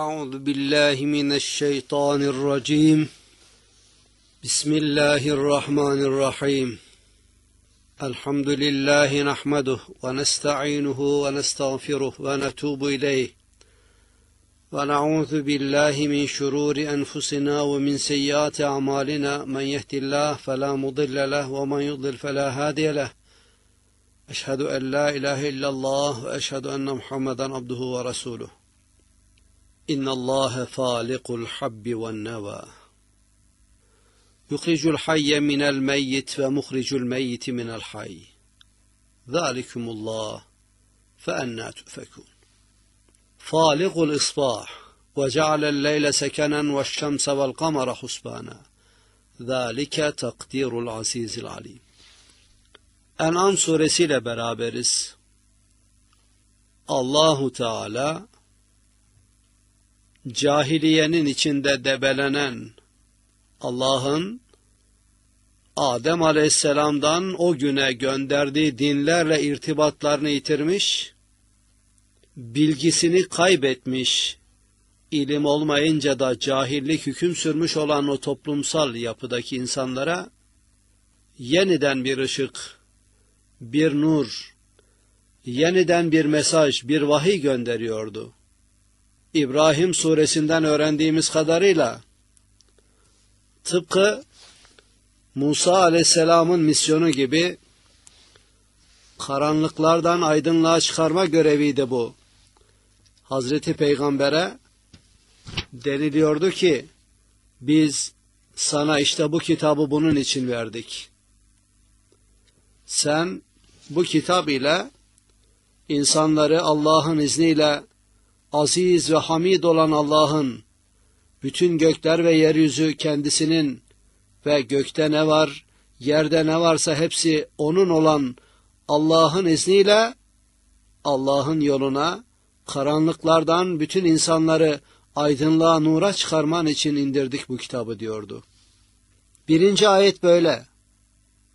أعوذ بالله من الشيطان الرجيم بسم الله الرحمن الرحيم الحمد لله نحمده ونستعينه ونستغفره ونتوب إليه ونعوذ بالله من شرور أنفسنا ومن سيئات أعمالنا من يهد الله فلا مضل له ومن يضل فلا هادي له أشهد أن لا إله إلا الله وأشهد أن محمدا عبده ورسوله إن الله خالق الحب والنوى يخرج الحي من الميت ومخرج الميت من الحي ذلكم الله فأنا تؤفكون فالق الإصباح وجعل الليل سكنا والشمس والقمر حسبانا ذلك تقدير العزيز العليم En'am suresiyle برابرس الله تعالى cahiliyenin içinde debelenen Allah'ın Adem Aleyhisselam'dan o güne gönderdiği dinlerle irtibatlarını yitirmiş, bilgisini kaybetmiş, ilim olmayınca da cahillik hüküm sürmüş olan o toplumsal yapıdaki insanlara yeniden bir ışık, bir nur, yeniden bir mesaj, bir vahiy gönderiyordu. İbrahim suresinden öğrendiğimiz kadarıyla tıpkı Musa aleyhisselamın misyonu gibi karanlıklardan aydınlığa çıkarma göreviydi bu. Hazreti Peygamber'e deniliyordu ki biz sana işte bu kitabı bunun için verdik. Sen bu kitap ile insanları Allah'ın izniyle aziz ve hamid olan Allah'ın, bütün gökler ve yeryüzü kendisinin ve gökte ne var, yerde ne varsa hepsi onun olan Allah'ın izniyle, Allah'ın yoluna, karanlıklardan bütün insanları aydınlığa, nura çıkarman için indirdik bu kitabı diyordu. Birinci ayet böyle.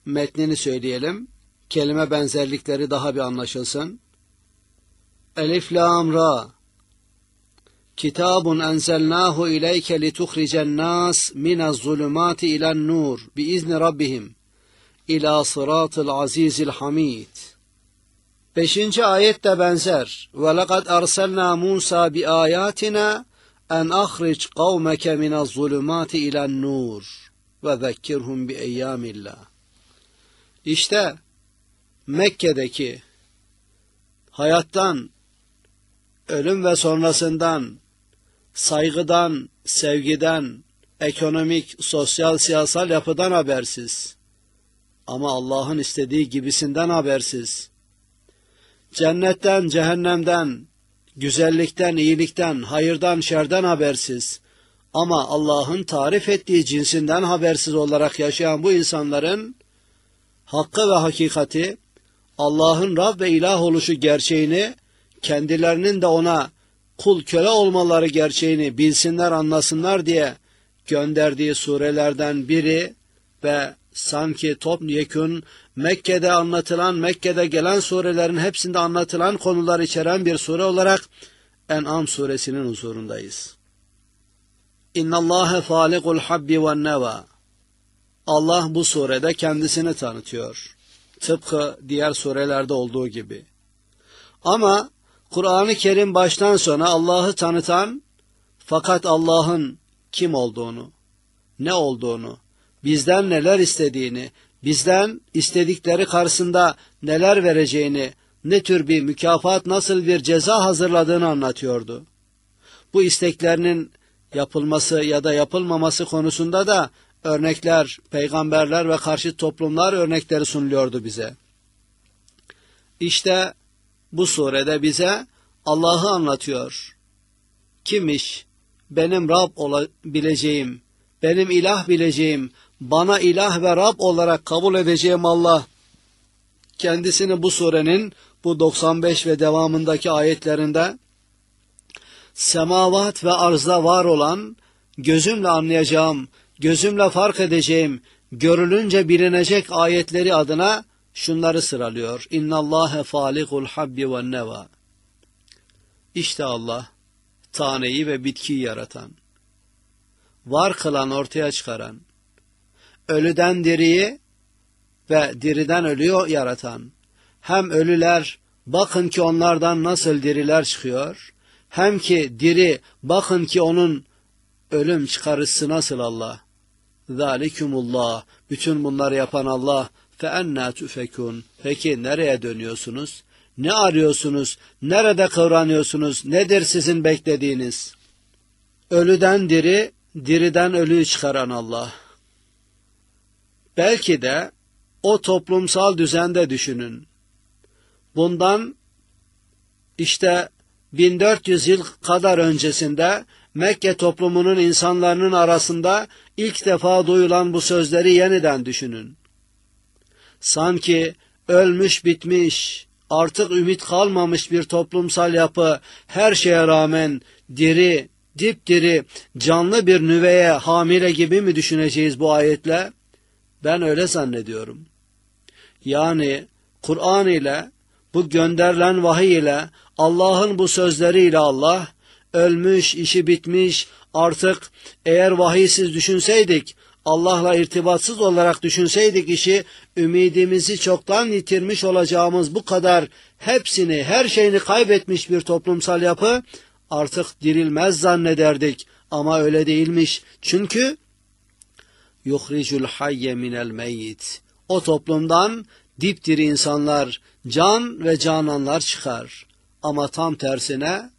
Metnini söyleyelim. Kelime benzerlikleri daha bir anlaşılsın. Elif, Lam, Ra. Kitabun enzelnahu ileyke lituhricen nas minez zulümati ilen nur biizni rabbihim ila sıratil azizil hamid. Beşinci ayet de benzer. Ve lekad erselna Musa bi ayatina en ahriç kavmeke minez zulümati ilen nur ve zekkirhum bi eyyamillah. İşte Mekke'deki hayattan, ölüm ve sonrasından saygıdan, sevgiden, ekonomik, sosyal, siyasal yapıdan habersiz. Ama Allah'ın istediği gibisinden habersiz. Cennetten, cehennemden, güzellikten, iyilikten, hayırdan, şerden habersiz. Ama Allah'ın tarif ettiği cinsinden habersiz olarak yaşayan bu insanların hakkı ve hakikati, Allah'ın Rab ve ilah oluşu gerçeğini kendilerinin de ona kul köle olmaları gerçeğini bilsinler anlasınlar diye gönderdiği surelerden biri ve sanki top topyekün Mekke'de anlatılan, Mekke'de gelen surelerin hepsinde anlatılan konular içeren bir sure olarak En'am suresinin huzurundayız. İnna Allahu falikul habbi ve neva. Allah bu surede kendisini tanıtıyor. Tıpkı diğer surelerde olduğu gibi. Ama Kur'an-ı Kerim baştan sona Allah'ı tanıtan fakat Allah'ın kim olduğunu, ne olduğunu, bizden neler istediğini, bizden istedikleri karşısında neler vereceğini, ne tür bir mükafat, nasıl bir ceza hazırladığını anlatıyordu. Bu isteklerinin yapılması ya da yapılmaması konusunda da örnekler, peygamberler ve karşı toplumlar örnekleri sunuluyordu bize. İşte bu surede bize Allah'ı anlatıyor. Kimmiş? Benim Rab olabileceğim, benim ilah bileceğim, bana ilah ve Rab olarak kabul edeceğim Allah. Kendisini bu surenin bu 95 ve devamındaki ayetlerinde semavat ve arzda var olan gözümle anlayacağım, gözümle fark edeceğim, görülünce bilinecek ayetleri adına şunları sıralıyor. İnna Allahe falikul habbi ve neva. İşte Allah taneyi ve bitkiyi yaratan, var kılan ortaya çıkaran, ölüden diriyi ve diriden ölüyü yaratan, hem ölüler bakın ki onlardan nasıl diriler çıkıyor, hem ki diri bakın ki onun ölüm çıkarısı nasıl Allah. Zalikumullah. Bütün bunları yapan Allah fe enna tüfekun. Peki nereye dönüyorsunuz? Ne arıyorsunuz? Nerede kıvranıyorsunuz? Nedir sizin beklediğiniz? Ölüden diri, diriden ölüyü çıkaran Allah. Belki de o toplumsal düzende düşünün. Bundan işte 1400 yıl kadar öncesinde Mekke toplumunun insanların arasında ilk defa duyulan bu sözleri yeniden düşünün. Sanki ölmüş bitmiş, artık ümit kalmamış bir toplumsal yapı her şeye rağmen diri, dipdiri, canlı bir nüveye hamile gibi mi düşüneceğiz bu ayetle? Ben öyle zannediyorum. Yani Kur'an ile bu gönderilen vahiy ile Allah'ın bu sözleriyle Allah ölmüş, işi bitmiş, artık eğer siz düşünseydik Allah'la irtibatsız olarak düşünseydik işi, ümidimizi çoktan yitirmiş olacağımız bu kadar hepsini, her şeyini kaybetmiş bir toplumsal yapı artık dirilmez zannederdik. Ama öyle değilmiş. Çünkü yuhricul hayye minel meyyit. O toplumdan dipdiri insanlar, can ve cananlar çıkar. Ama tam tersine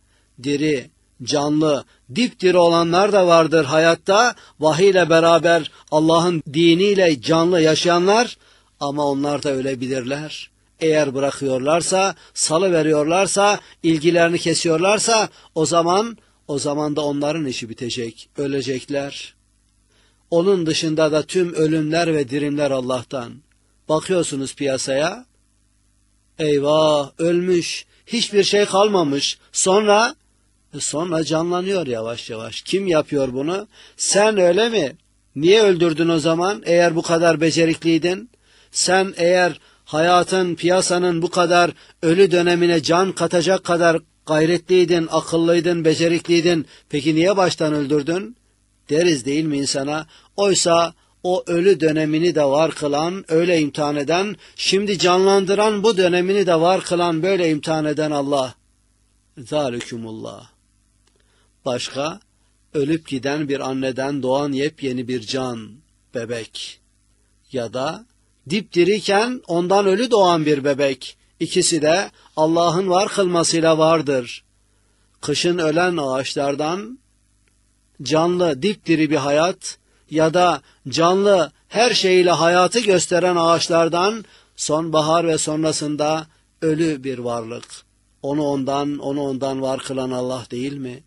diri, canlı, dipdiri olanlar da vardır hayatta. Vahiy ile beraber Allah'ın diniyle canlı yaşayanlar ama onlar da ölebilirler. Eğer bırakıyorlarsa, salı veriyorlarsa, ilgilerini kesiyorlarsa o zaman o zaman da onların işi bitecek, ölecekler. Onun dışında da tüm ölümler ve dirimler Allah'tan. Bakıyorsunuz piyasaya, eyvah ölmüş, hiçbir şey kalmamış. Sonra e sonra canlanıyor yavaş yavaş. Kim yapıyor bunu? Sen öyle mi? Niye öldürdün o zaman eğer bu kadar becerikliydin? Sen eğer hayatın, piyasanın bu kadar ölü dönemine can katacak kadar gayretliydin, akıllıydın, becerikliydin. Peki niye baştan öldürdün? Deriz değil mi insana? Oysa o ölü dönemini de var kılan, öyle imtihan eden, şimdi canlandıran bu dönemini de var kılan, böyle imtihan eden Allah. Zalikumullah başka ölüp giden bir anneden doğan yepyeni bir can, bebek ya da dipdiriyken ondan ölü doğan bir bebek. İkisi de Allah'ın var kılmasıyla vardır. Kışın ölen ağaçlardan canlı dipdiri bir hayat ya da canlı her şeyiyle hayatı gösteren ağaçlardan sonbahar ve sonrasında ölü bir varlık. Onu ondan, onu ondan var kılan Allah değil mi?''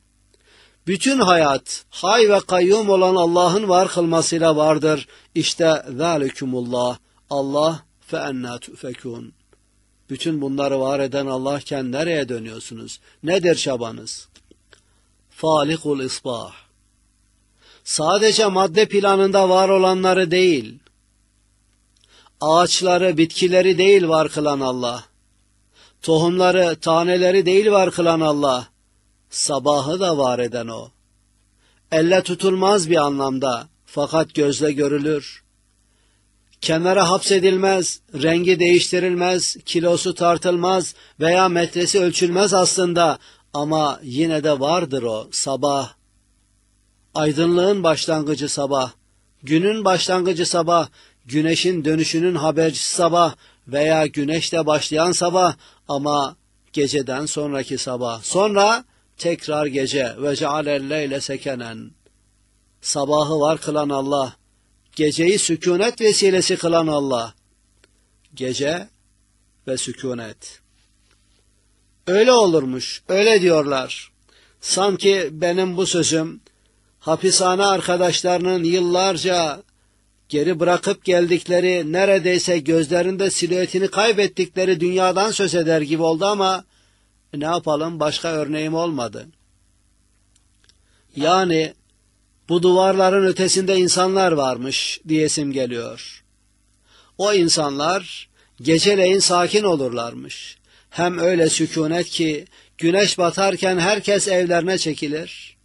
Bütün hayat hay ve kayyum olan Allah'ın var kılmasıyla vardır. İşte zalikumullah. Allah fe enna tufekun. Bütün bunları var eden Allahken nereye dönüyorsunuz? Nedir çabanız? Falikul isbah. Sadece madde planında var olanları değil, ağaçları, bitkileri değil var kılan Allah, tohumları, taneleri değil var kılan Allah, sabahı da var eden o. Elle tutulmaz bir anlamda fakat gözle görülür. Kenara hapsedilmez, rengi değiştirilmez, kilosu tartılmaz veya metresi ölçülmez aslında ama yine de vardır o sabah. Aydınlığın başlangıcı sabah, günün başlangıcı sabah, güneşin dönüşünün habercisi sabah veya güneşle başlayan sabah ama geceden sonraki sabah. Sonra tekrar gece ve cealeyle sekenen. Sabahı var kılan Allah, geceyi sükunet vesilesi kılan Allah. Gece ve sükunet. Öyle olurmuş, öyle diyorlar. Sanki benim bu sözüm, hapishane arkadaşlarının yıllarca geri bırakıp geldikleri, neredeyse gözlerinde silüetini kaybettikleri dünyadan söz eder gibi oldu ama ne yapalım başka örneğim olmadı. Yani bu duvarların ötesinde insanlar varmış diyesim geliyor. O insanlar geceleyin sakin olurlarmış. Hem öyle sükunet ki güneş batarken herkes evlerine çekilir.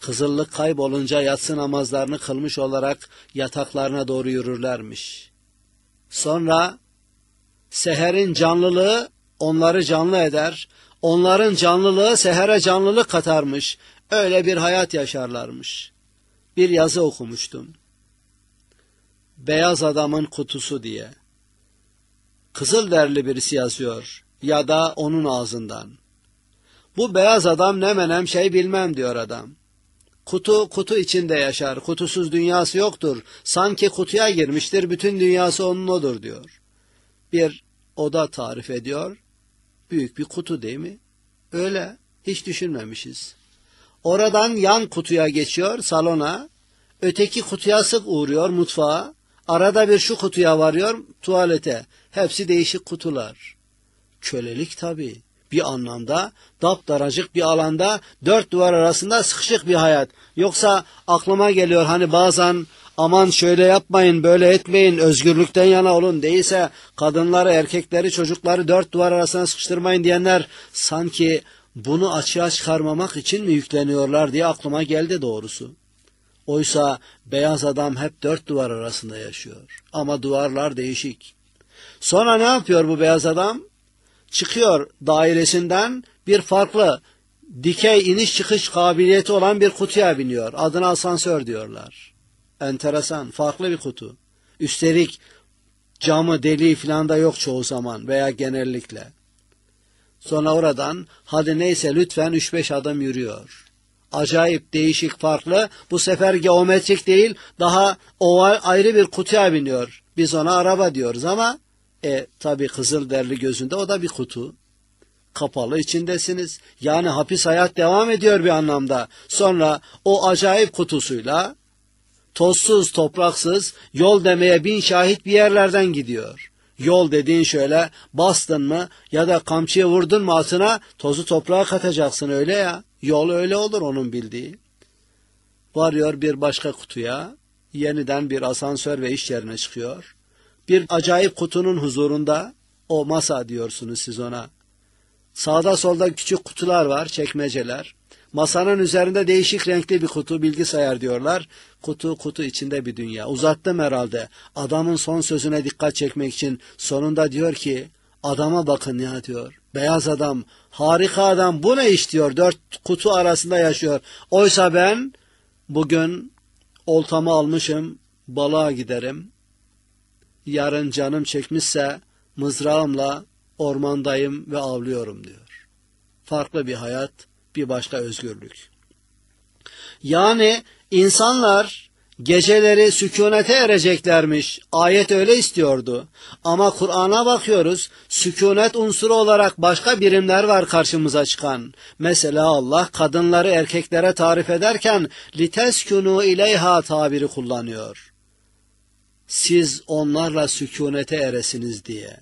Kızıllık kaybolunca yatsı namazlarını kılmış olarak yataklarına doğru yürürlermiş. Sonra seherin canlılığı onları canlı eder. Onların canlılığı sehere canlılık katarmış. Öyle bir hayat yaşarlarmış. Bir yazı okumuştum. Beyaz adamın kutusu diye. Kızıl derli birisi yazıyor ya da onun ağzından. Bu beyaz adam ne menem şey bilmem diyor adam. Kutu kutu içinde yaşar, kutusuz dünyası yoktur. Sanki kutuya girmiştir, bütün dünyası onun odur diyor. Bir oda tarif ediyor büyük bir kutu değil mi? Öyle hiç düşünmemişiz. Oradan yan kutuya geçiyor salona. Öteki kutuya sık uğruyor mutfağa. Arada bir şu kutuya varıyor tuvalete. Hepsi değişik kutular. Kölelik tabii bir anlamda daracık bir alanda dört duvar arasında sıkışık bir hayat. Yoksa aklıma geliyor hani bazen aman şöyle yapmayın böyle etmeyin özgürlükten yana olun değilse kadınları erkekleri çocukları dört duvar arasına sıkıştırmayın diyenler sanki bunu açığa çıkarmamak için mi yükleniyorlar diye aklıma geldi doğrusu. Oysa beyaz adam hep dört duvar arasında yaşıyor ama duvarlar değişik. Sonra ne yapıyor bu beyaz adam? Çıkıyor dairesinden bir farklı dikey iniş çıkış kabiliyeti olan bir kutuya biniyor. Adına asansör diyorlar enteresan, farklı bir kutu. Üstelik camı deliği filan da yok çoğu zaman veya genellikle. Sonra oradan hadi neyse lütfen 3-5 adım yürüyor. Acayip, değişik, farklı. Bu sefer geometrik değil, daha oval ayrı bir kutuya biniyor. Biz ona araba diyoruz ama e tabi kızıl derli gözünde o da bir kutu. Kapalı içindesiniz. Yani hapis hayat devam ediyor bir anlamda. Sonra o acayip kutusuyla tozsuz topraksız yol demeye bin şahit bir yerlerden gidiyor. Yol dediğin şöyle bastın mı ya da kamçıya vurdun mu altına tozu toprağa katacaksın öyle ya. Yol öyle olur onun bildiği. Varıyor bir başka kutuya, yeniden bir asansör ve iş yerine çıkıyor. Bir acayip kutunun huzurunda, o masa diyorsunuz siz ona. Sağda solda küçük kutular var, çekmeceler. Masanın üzerinde değişik renkli bir kutu bilgisayar diyorlar. Kutu kutu içinde bir dünya. Uzattım herhalde. Adamın son sözüne dikkat çekmek için sonunda diyor ki adama bakın ya diyor. Beyaz adam harika adam bu ne iş diyor. Dört kutu arasında yaşıyor. Oysa ben bugün oltamı almışım balığa giderim. Yarın canım çekmişse mızrağımla ormandayım ve avlıyorum diyor. Farklı bir hayat, bir başka özgürlük. Yani insanlar geceleri sükunete ereceklermiş. Ayet öyle istiyordu. Ama Kur'an'a bakıyoruz. Sükunet unsuru olarak başka birimler var karşımıza çıkan. Mesela Allah kadınları erkeklere tarif ederken liteskunu ileyha tabiri kullanıyor. Siz onlarla sükunete eresiniz diye.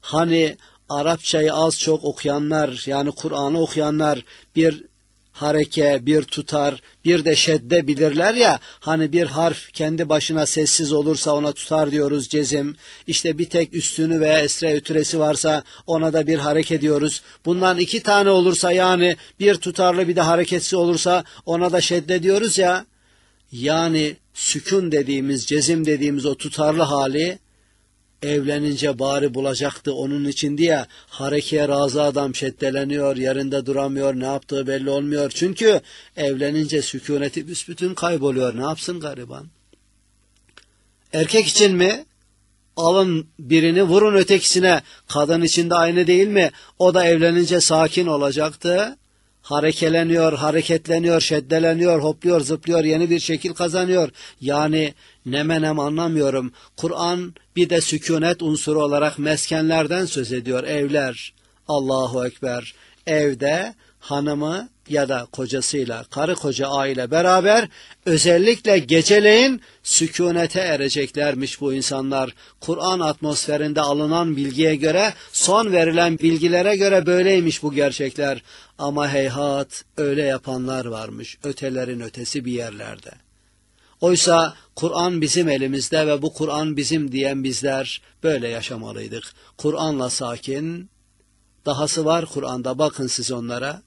Hani Arapçayı az çok okuyanlar yani Kur'an'ı okuyanlar bir hareke, bir tutar, bir de şedde bilirler ya. Hani bir harf kendi başına sessiz olursa ona tutar diyoruz cezim. İşte bir tek üstünü veya esre ötüresi varsa ona da bir hareket diyoruz. Bundan iki tane olursa yani bir tutarlı bir de hareketsiz olursa ona da şedde diyoruz ya. Yani sükun dediğimiz, cezim dediğimiz o tutarlı hali evlenince bari bulacaktı onun için diye hareke razı adam şeddeleniyor, yerinde duramıyor, ne yaptığı belli olmuyor. Çünkü evlenince sükuneti büsbütün kayboluyor. Ne yapsın gariban? Erkek için mi? Alın birini vurun ötekisine. Kadın için de aynı değil mi? O da evlenince sakin olacaktı. Harekeleniyor, hareketleniyor, şeddeleniyor, hopluyor, zıplıyor, yeni bir şekil kazanıyor. Yani ne anlamıyorum. Kur'an bir de sükunet unsuru olarak meskenlerden söz ediyor evler. Allahu Ekber. Evde hanımı ya da kocasıyla, karı koca aile beraber özellikle geceleyin sükunete ereceklermiş bu insanlar. Kur'an atmosferinde alınan bilgiye göre, son verilen bilgilere göre böyleymiş bu gerçekler. Ama heyhat öyle yapanlar varmış ötelerin ötesi bir yerlerde.'' Oysa Kur'an bizim elimizde ve bu Kur'an bizim diyen bizler böyle yaşamalıydık. Kur'anla sakin, dahası var Kur'an'da bakın siz onlara.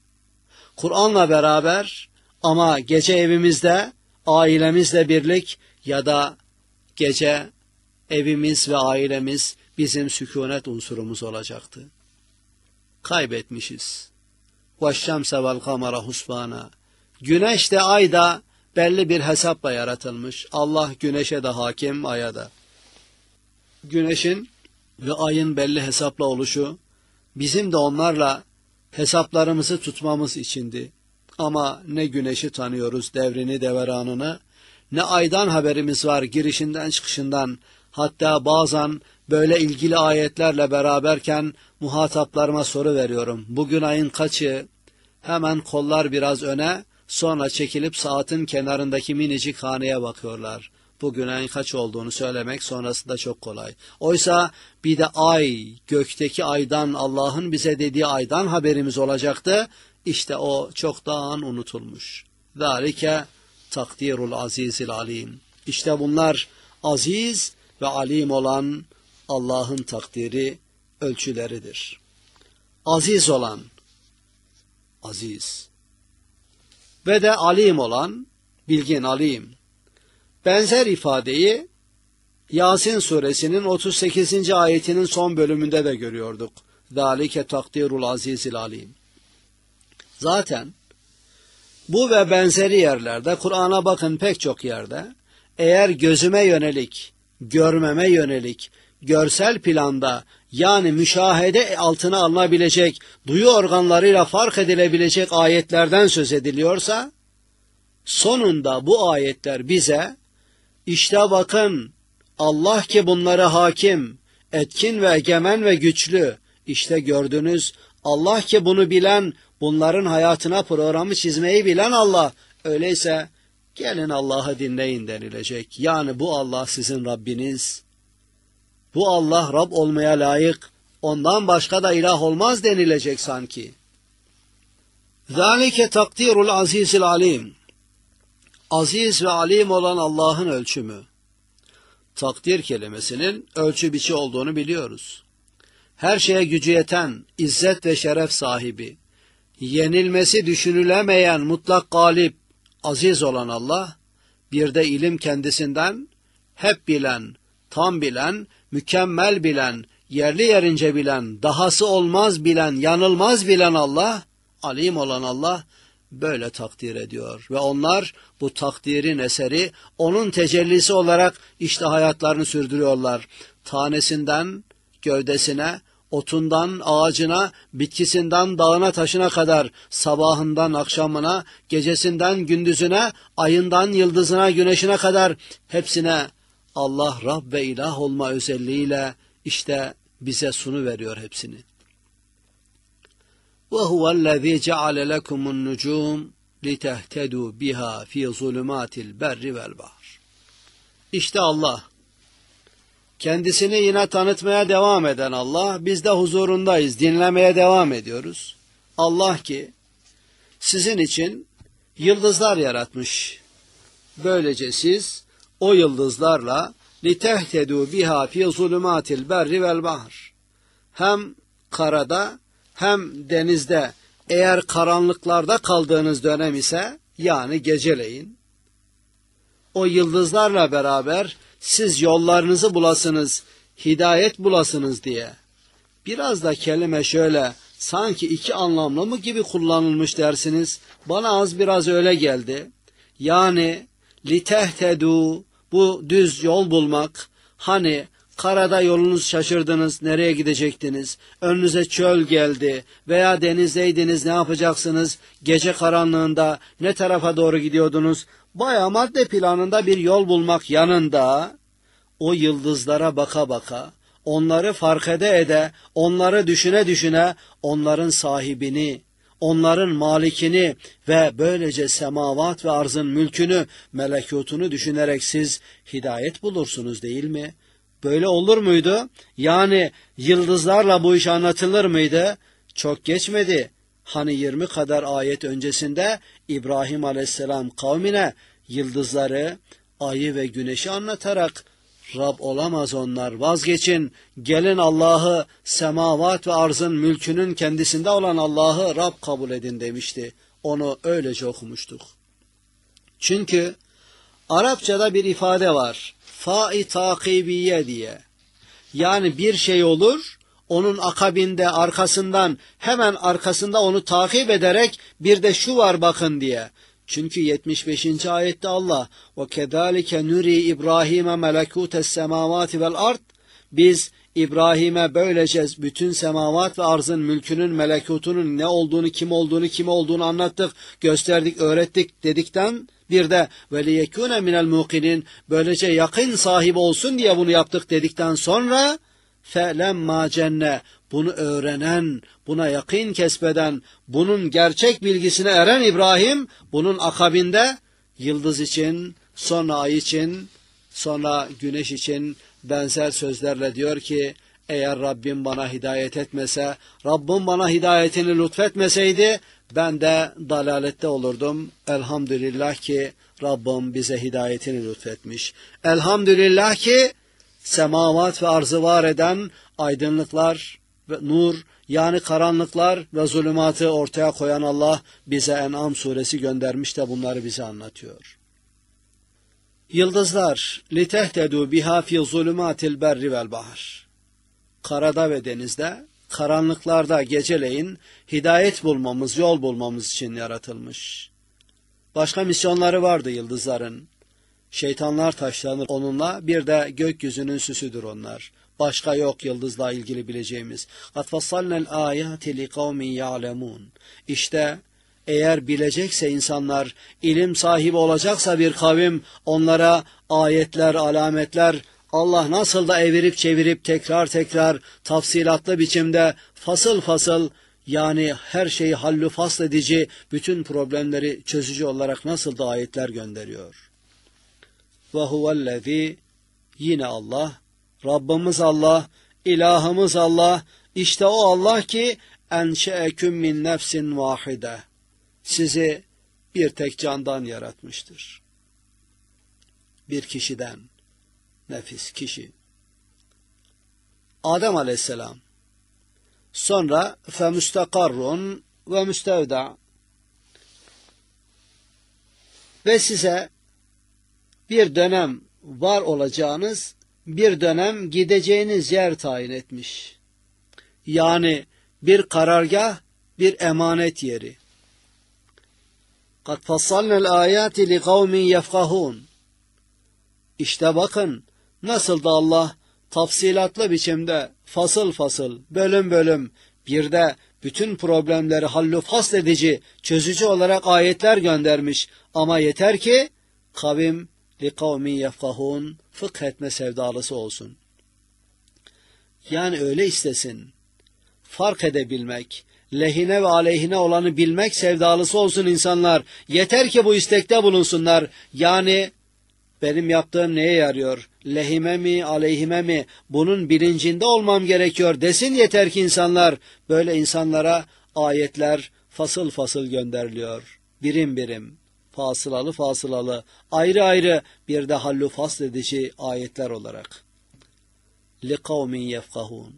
Kur'an'la beraber ama gece evimizde, ailemizle birlik ya da gece evimiz ve ailemiz bizim sükunet unsurumuz olacaktı. Kaybetmişiz. وَالشَّمْسَ وَالْقَمَرَ husbana. Güneş de ay da belli bir hesapla yaratılmış. Allah güneşe de hakim, aya da. Güneşin ve ayın belli hesapla oluşu bizim de onlarla hesaplarımızı tutmamız içindi. Ama ne güneşi tanıyoruz devrini deveranını, ne aydan haberimiz var girişinden çıkışından, hatta bazen böyle ilgili ayetlerle beraberken muhataplarıma soru veriyorum. Bugün ayın kaçı? Hemen kollar biraz öne, Sonra çekilip saatin kenarındaki minicik haneye bakıyorlar. Bugün en kaç olduğunu söylemek sonrasında çok kolay. Oysa bir de ay, gökteki aydan, Allah'ın bize dediği aydan haberimiz olacaktı. İşte o çoktan unutulmuş. Zalike takdirul azizil alim. İşte bunlar aziz ve alim olan Allah'ın takdiri ölçüleridir. Aziz olan, aziz, ve de alim olan, bilgin alim. Benzer ifadeyi Yasin suresinin 38. ayetinin son bölümünde de görüyorduk. Zalike takdirul azizil alim. Zaten bu ve benzeri yerlerde Kur'an'a bakın pek çok yerde eğer gözüme yönelik, görmeme yönelik, görsel planda yani müşahede altına alınabilecek, duyu organlarıyla fark edilebilecek ayetlerden söz ediliyorsa, sonunda bu ayetler bize, işte bakın Allah ki bunlara hakim, etkin ve egemen ve güçlü, işte gördünüz Allah ki bunu bilen, bunların hayatına programı çizmeyi bilen Allah, öyleyse gelin Allah'ı dinleyin denilecek. Yani bu Allah sizin Rabbiniz.'' Bu Allah Rab olmaya layık, ondan başka da ilah olmaz denilecek sanki. Zalike takdirul azizil alim. Aziz ve alim olan Allah'ın ölçümü. Takdir kelimesinin ölçü biçi olduğunu biliyoruz. Her şeye gücü yeten, izzet ve şeref sahibi, yenilmesi düşünülemeyen mutlak galip, aziz olan Allah, bir de ilim kendisinden, hep bilen, tam bilen mükemmel bilen, yerli yerince bilen, dahası olmaz bilen, yanılmaz bilen Allah, alim olan Allah böyle takdir ediyor. Ve onlar bu takdirin eseri, onun tecellisi olarak işte hayatlarını sürdürüyorlar. Tanesinden gövdesine, otundan ağacına, bitkisinden dağına taşına kadar, sabahından akşamına, gecesinden gündüzüne, ayından yıldızına, güneşine kadar hepsine Allah Rab ve ilah olma özelliğiyle işte bize sunu veriyor hepsini. Ve huvellezî ceale lekumun nucum litehtedû biha fi zulümâtil berri vel bahr. İşte Allah. Kendisini yine tanıtmaya devam eden Allah, biz de huzurundayız, dinlemeye devam ediyoruz. Allah ki sizin için yıldızlar yaratmış. Böylece siz o yıldızlarla لِتَهْتَدُوا biha fi zulumatil berri vel bahr. Hem karada hem denizde eğer karanlıklarda kaldığınız dönem ise yani geceleyin o yıldızlarla beraber siz yollarınızı bulasınız, hidayet bulasınız diye. Biraz da kelime şöyle sanki iki anlamlı mı gibi kullanılmış dersiniz. Bana az biraz öyle geldi. Yani litehtedu bu düz yol bulmak, hani karada yolunuz şaşırdınız, nereye gidecektiniz, önünüze çöl geldi veya denizdeydiniz ne yapacaksınız, gece karanlığında ne tarafa doğru gidiyordunuz, baya madde planında bir yol bulmak yanında, o yıldızlara baka baka, onları fark ede ede, onları düşüne düşüne, onların sahibini, onların malikini ve böylece semavat ve arzın mülkünü, melekutunu düşünerek siz hidayet bulursunuz değil mi? Böyle olur muydu? Yani yıldızlarla bu iş anlatılır mıydı? Çok geçmedi. Hani 20 kadar ayet öncesinde İbrahim aleyhisselam kavmine yıldızları, ayı ve güneşi anlatarak Rab olamaz onlar. Vazgeçin, gelin Allah'ı, semavat ve arzın mülkünün kendisinde olan Allah'ı Rab kabul edin demişti. Onu öylece okumuştuk. Çünkü Arapçada bir ifade var. Fa'i takibiye diye. Yani bir şey olur, onun akabinde arkasından hemen arkasında onu takip ederek bir de şu var bakın diye. Çünkü 75. ayette Allah ve kedalike nuri İbrahim'e melekutes semavati vel ard biz İbrahim'e böylece bütün semavat ve arzın mülkünün melekutunun ne olduğunu, kim olduğunu, kim olduğunu anlattık, gösterdik, öğrettik dedikten bir de veliyekune minel muqinin böylece yakın sahibi olsun diye bunu yaptık dedikten sonra felemma cenne bunu öğrenen, buna yakın kesbeden, bunun gerçek bilgisine eren İbrahim, bunun akabinde yıldız için, sonra ay için, sonra güneş için benzer sözlerle diyor ki, eğer Rabbim bana hidayet etmese, Rabbim bana hidayetini lütfetmeseydi, ben de dalalette olurdum. Elhamdülillah ki Rabbim bize hidayetini lütfetmiş. Elhamdülillah ki semavat ve arzı var eden aydınlıklar, ve nur yani karanlıklar ve zulümatı ortaya koyan Allah bize En'am suresi göndermiş de bunları bize anlatıyor. Yıldızlar litehtedu biha fi zulümatil berri vel bahar. Karada ve denizde, karanlıklarda geceleyin hidayet bulmamız, yol bulmamız için yaratılmış. Başka misyonları vardı yıldızların. Şeytanlar taşlanır onunla bir de gökyüzünün süsüdür onlar. Başka yok yıldızla ilgili bileceğimiz. قَدْ فَصَّلْنَا الْآيَاتِ لِقَوْمٍ يَعْلَمُونَ İşte eğer bilecekse insanlar, ilim sahibi olacaksa bir kavim, onlara ayetler, alametler, Allah nasıl da evirip çevirip tekrar tekrar tafsilatlı biçimde fasıl fasıl yani her şeyi hallü fasl edici, bütün problemleri çözücü olarak nasıl da ayetler gönderiyor. Ve huvellezî yine Allah Rabbimiz Allah, ilahımız Allah, işte o Allah ki enşeeküm min nefsin vahide. Sizi bir tek candan yaratmıştır. Bir kişiden. Nefis, kişi. Adem aleyhisselam. Sonra fe müstakarrun ve müstevda. Ve size bir dönem var olacağınız bir dönem gideceğiniz yer tayin etmiş. Yani bir karargah, bir emanet yeri. قَدْ فَصَّلْنَا الْآيَاتِ لِقَوْمٍ يَفْقَهُونَ İşte bakın nasıl da Allah tafsilatlı biçimde fasıl fasıl, bölüm bölüm, bir de bütün problemleri hallu fasl edici, çözücü olarak ayetler göndermiş. Ama yeter ki kavim li kavmin yefkahun fıkh etme sevdalısı olsun. Yani öyle istesin. Fark edebilmek, lehine ve aleyhine olanı bilmek sevdalısı olsun insanlar. Yeter ki bu istekte bulunsunlar. Yani benim yaptığım neye yarıyor? Lehime mi, aleyhime mi? Bunun bilincinde olmam gerekiyor desin yeter ki insanlar. Böyle insanlara ayetler fasıl fasıl gönderiliyor. Birim birim fasılalı fasılalı ayrı ayrı bir de hallu fasledici ayetler olarak. لِقَوْمٍ يَفْقَهُونَ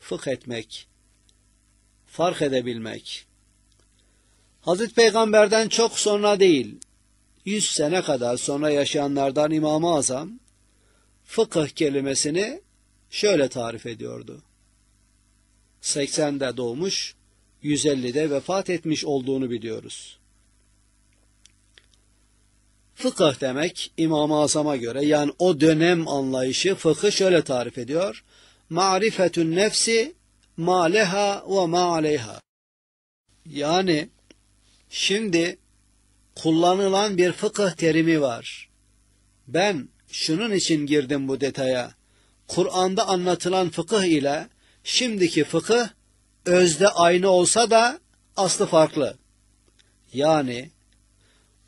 Fıkh etmek, fark edebilmek. Hazreti Peygamber'den çok sonra değil, yüz sene kadar sonra yaşayanlardan İmam-ı Azam, fıkıh kelimesini şöyle tarif ediyordu. 80'de doğmuş, 150'de vefat etmiş olduğunu biliyoruz. Fıkıh demek İmam-ı Azam'a göre yani o dönem anlayışı fıkı şöyle tarif ediyor. Ma'rifetün nefsi ma leha ve ma aleyha. Yani şimdi kullanılan bir fıkıh terimi var. Ben şunun için girdim bu detaya. Kur'an'da anlatılan fıkıh ile şimdiki fıkıh özde aynı olsa da aslı farklı. Yani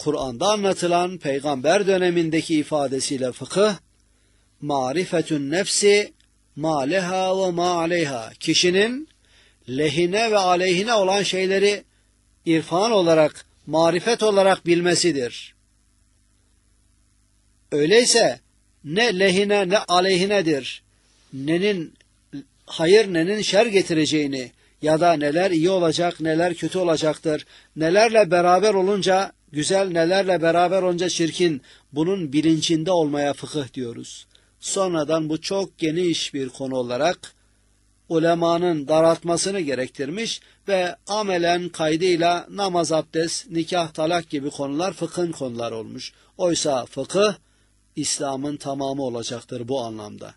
Kur'an'da anlatılan peygamber dönemindeki ifadesiyle fıkıh, marifetün nefsi maleha ve ma Kişinin lehine ve aleyhine olan şeyleri irfan olarak, marifet olarak bilmesidir. Öyleyse ne lehine ne aleyhinedir. Nenin hayır nenin şer getireceğini ya da neler iyi olacak, neler kötü olacaktır, nelerle beraber olunca Güzel nelerle beraber onca çirkin, bunun bilincinde olmaya fıkıh diyoruz. Sonradan bu çok geniş bir konu olarak ulemanın daraltmasını gerektirmiş ve amelen kaydıyla namaz, abdest, nikah, talak gibi konular fıkhın konular olmuş. Oysa fıkıh İslam'ın tamamı olacaktır bu anlamda.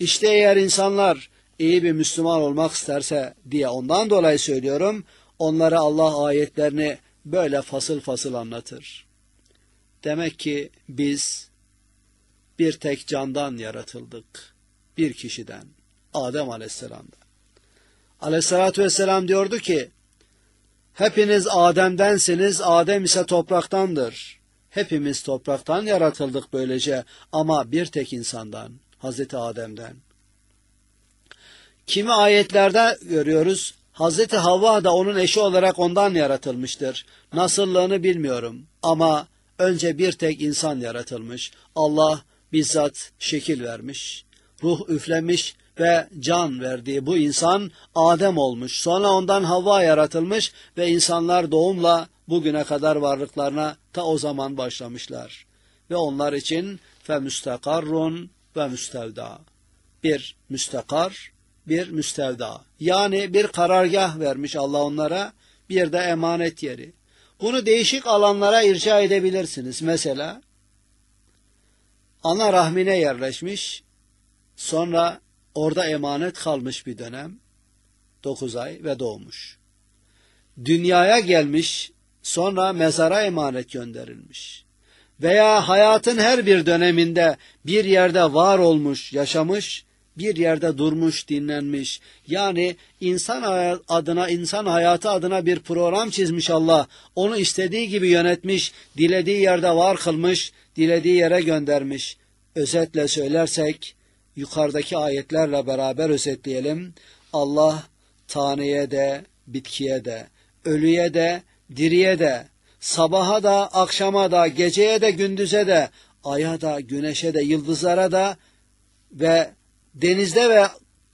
İşte eğer insanlar iyi bir Müslüman olmak isterse diye ondan dolayı söylüyorum, onlara Allah ayetlerini böyle fasıl fasıl anlatır. Demek ki biz bir tek candan yaratıldık. Bir kişiden. Adem Aleyhisselam'da. Aleyhisselatü Vesselam diyordu ki, Hepiniz Adem'densiniz, Adem ise topraktandır. Hepimiz topraktan yaratıldık böylece ama bir tek insandan, Hazreti Adem'den. Kimi ayetlerde görüyoruz, Hazreti Havva da onun eşi olarak ondan yaratılmıştır. Nasıllığını bilmiyorum ama önce bir tek insan yaratılmış. Allah bizzat şekil vermiş, ruh üflemiş ve can verdiği bu insan Adem olmuş. Sonra ondan Havva yaratılmış ve insanlar doğumla bugüne kadar varlıklarına ta o zaman başlamışlar. Ve onlar için fe müstakarrun ve müstevda. Bir müstakar, bir müstevda. Yani bir karargah vermiş Allah onlara bir de emanet yeri. Bunu değişik alanlara irca edebilirsiniz. Mesela ana rahmine yerleşmiş sonra orada emanet kalmış bir dönem 9 ay ve doğmuş. Dünyaya gelmiş sonra mezara emanet gönderilmiş. Veya hayatın her bir döneminde bir yerde var olmuş, yaşamış bir yerde durmuş, dinlenmiş. Yani insan adına, insan hayatı adına bir program çizmiş Allah. Onu istediği gibi yönetmiş, dilediği yerde var kılmış, dilediği yere göndermiş. Özetle söylersek, yukarıdaki ayetlerle beraber özetleyelim. Allah taneye de, bitkiye de, ölüye de, diriye de, sabaha da, akşama da, geceye de, gündüze de, aya da, güneşe de, yıldızlara da ve denizde ve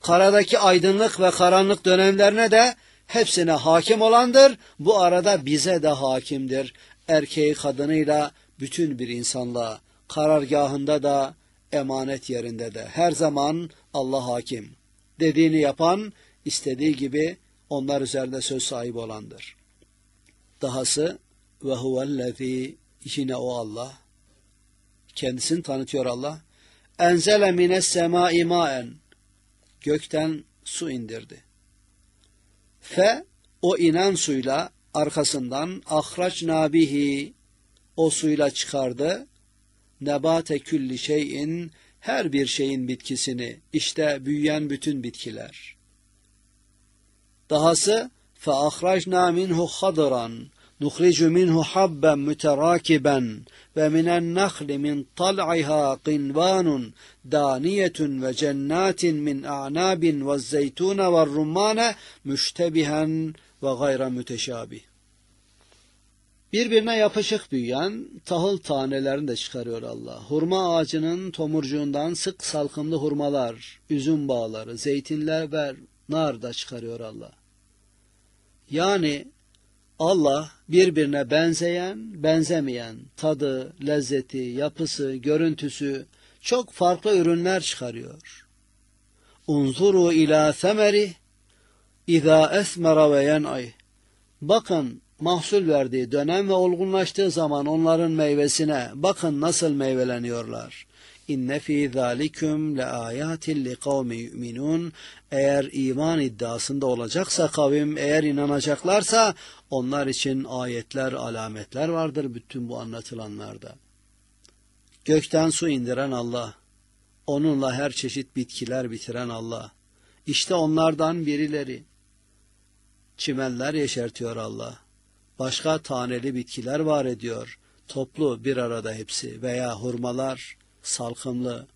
karadaki aydınlık ve karanlık dönemlerine de hepsine hakim olandır. Bu arada bize de hakimdir. Erkeği kadınıyla bütün bir insanla karargahında da emanet yerinde de her zaman Allah hakim. Dediğini yapan istediği gibi onlar üzerinde söz sahibi olandır. Dahası ve huvellezî yine o Allah. Kendisini tanıtıyor Allah enzele mines semai maen gökten su indirdi. Fe o inen suyla arkasından ahraç nabihi o suyla çıkardı. Nebate külli şeyin her bir şeyin bitkisini işte büyüyen bütün bitkiler. Dahası fe namin hu hadıran Nukhricu minhu habben müterakiben ve minen nahli min tal'iha qinvanun daniyetun ve cennatin min a'nabin ve zeytuna ve rummane müştebihen ve gayra müteşabih. Birbirine yapışık büyüyen tahıl tanelerini de çıkarıyor Allah. Hurma ağacının tomurcuğundan sık salkımlı hurmalar, üzüm bağları, zeytinler ve nar da çıkarıyor Allah. Yani Allah birbirine benzeyen, benzemeyen tadı, lezzeti, yapısı, görüntüsü çok farklı ürünler çıkarıyor. Unzuru ila semeri iza esmera ve yen'ay. Bakın mahsul verdiği dönem ve olgunlaştığı zaman onların meyvesine bakın nasıl meyveleniyorlar inne fi zalikum le ayatin li kavmi yu'minun eğer iman iddiasında olacaksa kavim eğer inanacaklarsa onlar için ayetler alametler vardır bütün bu anlatılanlarda. Gökten su indiren Allah, onunla her çeşit bitkiler bitiren Allah. İşte onlardan birileri. Çimenler yeşertiyor Allah. Başka taneli bitkiler var ediyor. Toplu bir arada hepsi veya hurmalar, salkımlı